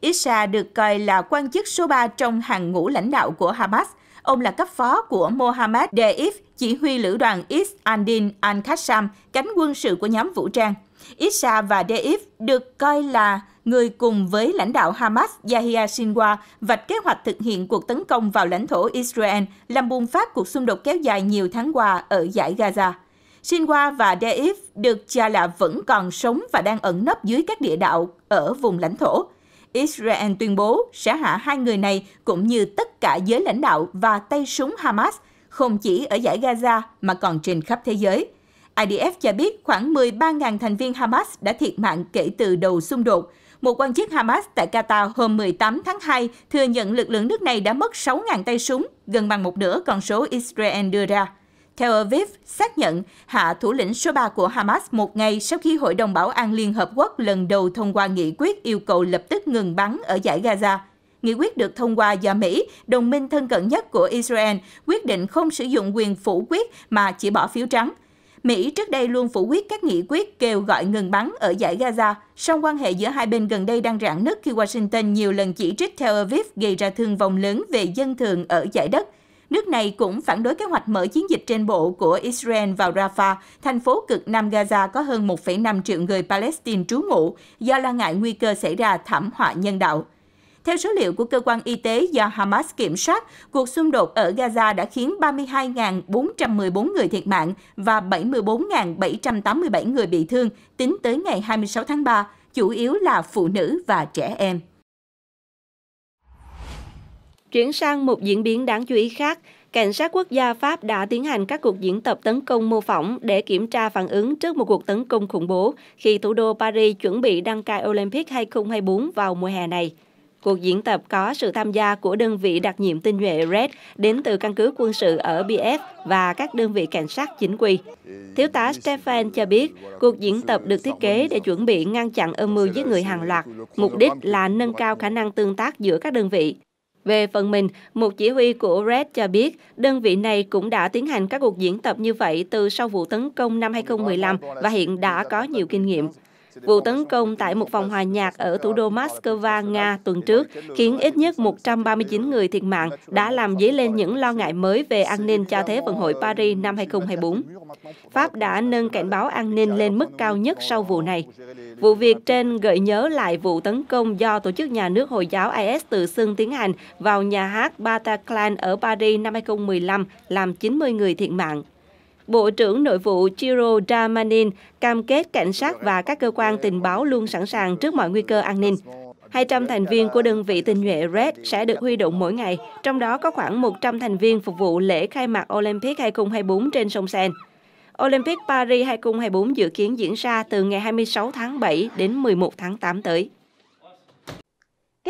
Isha được coi là quan chức số 3 trong hàng ngũ lãnh đạo của Hamas. Ông là cấp phó của Mohammed Deif, chỉ huy lữ đoàn Is Andin al-Qassam, cánh quân sự của nhóm vũ trang. Isha và Deif được coi là người cùng với lãnh đạo Hamas Yahya Sinwar vạch kế hoạch thực hiện cuộc tấn công vào lãnh thổ Israel làm bùng phát cuộc xung đột kéo dài nhiều tháng qua ở giải Gaza. Sinwar và Deif được cho là vẫn còn sống và đang ẩn nấp dưới các địa đạo ở vùng lãnh thổ. Israel tuyên bố sẽ hạ hai người này cũng như tất cả giới lãnh đạo và tay súng Hamas, không chỉ ở giải Gaza mà còn trên khắp thế giới. IDF cho biết khoảng 13.000 thành viên Hamas đã thiệt mạng kể từ đầu xung đột, một quan chức Hamas tại Qatar hôm 18 tháng 2 thừa nhận lực lượng nước này đã mất 6.000 tay súng, gần bằng một nửa con số Israel đưa ra. Theo Aviv xác nhận hạ thủ lĩnh số 3 của Hamas một ngày sau khi Hội đồng Bảo an Liên Hợp Quốc lần đầu thông qua nghị quyết yêu cầu lập tức ngừng bắn ở giải Gaza. Nghị quyết được thông qua do Mỹ, đồng minh thân cận nhất của Israel, quyết định không sử dụng quyền phủ quyết mà chỉ bỏ phiếu trắng, Mỹ trước đây luôn phủ quyết các nghị quyết kêu gọi ngừng bắn ở giải Gaza, song quan hệ giữa hai bên gần đây đang rạn nứt khi Washington nhiều lần chỉ trích Tel Aviv gây ra thương vong lớn về dân thường ở giải đất. Nước này cũng phản đối kế hoạch mở chiến dịch trên bộ của Israel vào Rafah, thành phố cực Nam Gaza có hơn 1,5 triệu người Palestine trú ngụ, do lo ngại nguy cơ xảy ra thảm họa nhân đạo. Theo số liệu của cơ quan y tế do Hamas kiểm soát, cuộc xung đột ở Gaza đã khiến 32.414 người thiệt mạng và 74.787 người bị thương tính tới ngày 26 tháng 3, chủ yếu là phụ nữ và trẻ em. Chuyển sang một diễn biến đáng chú ý khác, Cảnh sát quốc gia Pháp đã tiến hành các cuộc diễn tập tấn công mô phỏng để kiểm tra phản ứng trước một cuộc tấn công khủng bố khi thủ đô Paris chuẩn bị đăng cai Olympic 2024 vào mùa hè này. Cuộc diễn tập có sự tham gia của đơn vị đặc nhiệm tinh nhuệ Red đến từ căn cứ quân sự ở BF và các đơn vị cảnh sát chính quy. Thiếu tá Stefan cho biết, cuộc diễn tập được thiết kế để chuẩn bị ngăn chặn âm mưu giết người hàng loạt, mục đích là nâng cao khả năng tương tác giữa các đơn vị. Về phần mình, một chỉ huy của Red cho biết đơn vị này cũng đã tiến hành các cuộc diễn tập như vậy từ sau vụ tấn công năm 2015 và hiện đã có nhiều kinh nghiệm. Vụ tấn công tại một phòng hòa nhạc ở thủ đô Moscow, Nga tuần trước khiến ít nhất 139 người thiệt mạng đã làm dấy lên những lo ngại mới về an ninh cho Thế vận hội Paris năm 2024. Pháp đã nâng cảnh báo an ninh lên mức cao nhất sau vụ này. Vụ việc trên gợi nhớ lại vụ tấn công do Tổ chức Nhà nước Hồi giáo IS tự xưng tiến hành vào nhà hát Bataclan ở Paris năm 2015 làm 90 người thiệt mạng. Bộ trưởng Nội vụ Chiro Damanin cam kết cảnh sát và các cơ quan tình báo luôn sẵn sàng trước mọi nguy cơ an ninh. 200 thành viên của đơn vị tình nhuệ Red sẽ được huy động mỗi ngày, trong đó có khoảng 100 thành viên phục vụ lễ khai mạc Olympic 2024 trên sông Seine. Olympic Paris 2024 dự kiến diễn ra từ ngày 26 tháng 7 đến 11 tháng 8 tới.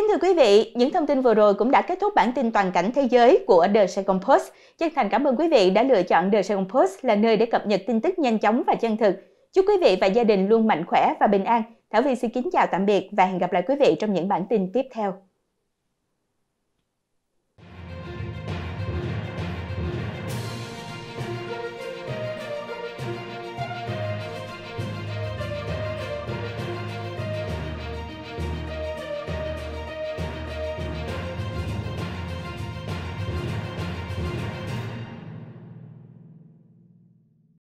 Kính thưa quý vị, những thông tin vừa rồi cũng đã kết thúc bản tin toàn cảnh thế giới của The Saigon Post. Chân thành cảm ơn quý vị đã lựa chọn The Saigon Post là nơi để cập nhật tin tức nhanh chóng và chân thực. Chúc quý vị và gia đình luôn mạnh khỏe và bình an. Thảo Vi xin kính chào tạm biệt và hẹn gặp lại quý vị trong những bản tin tiếp theo.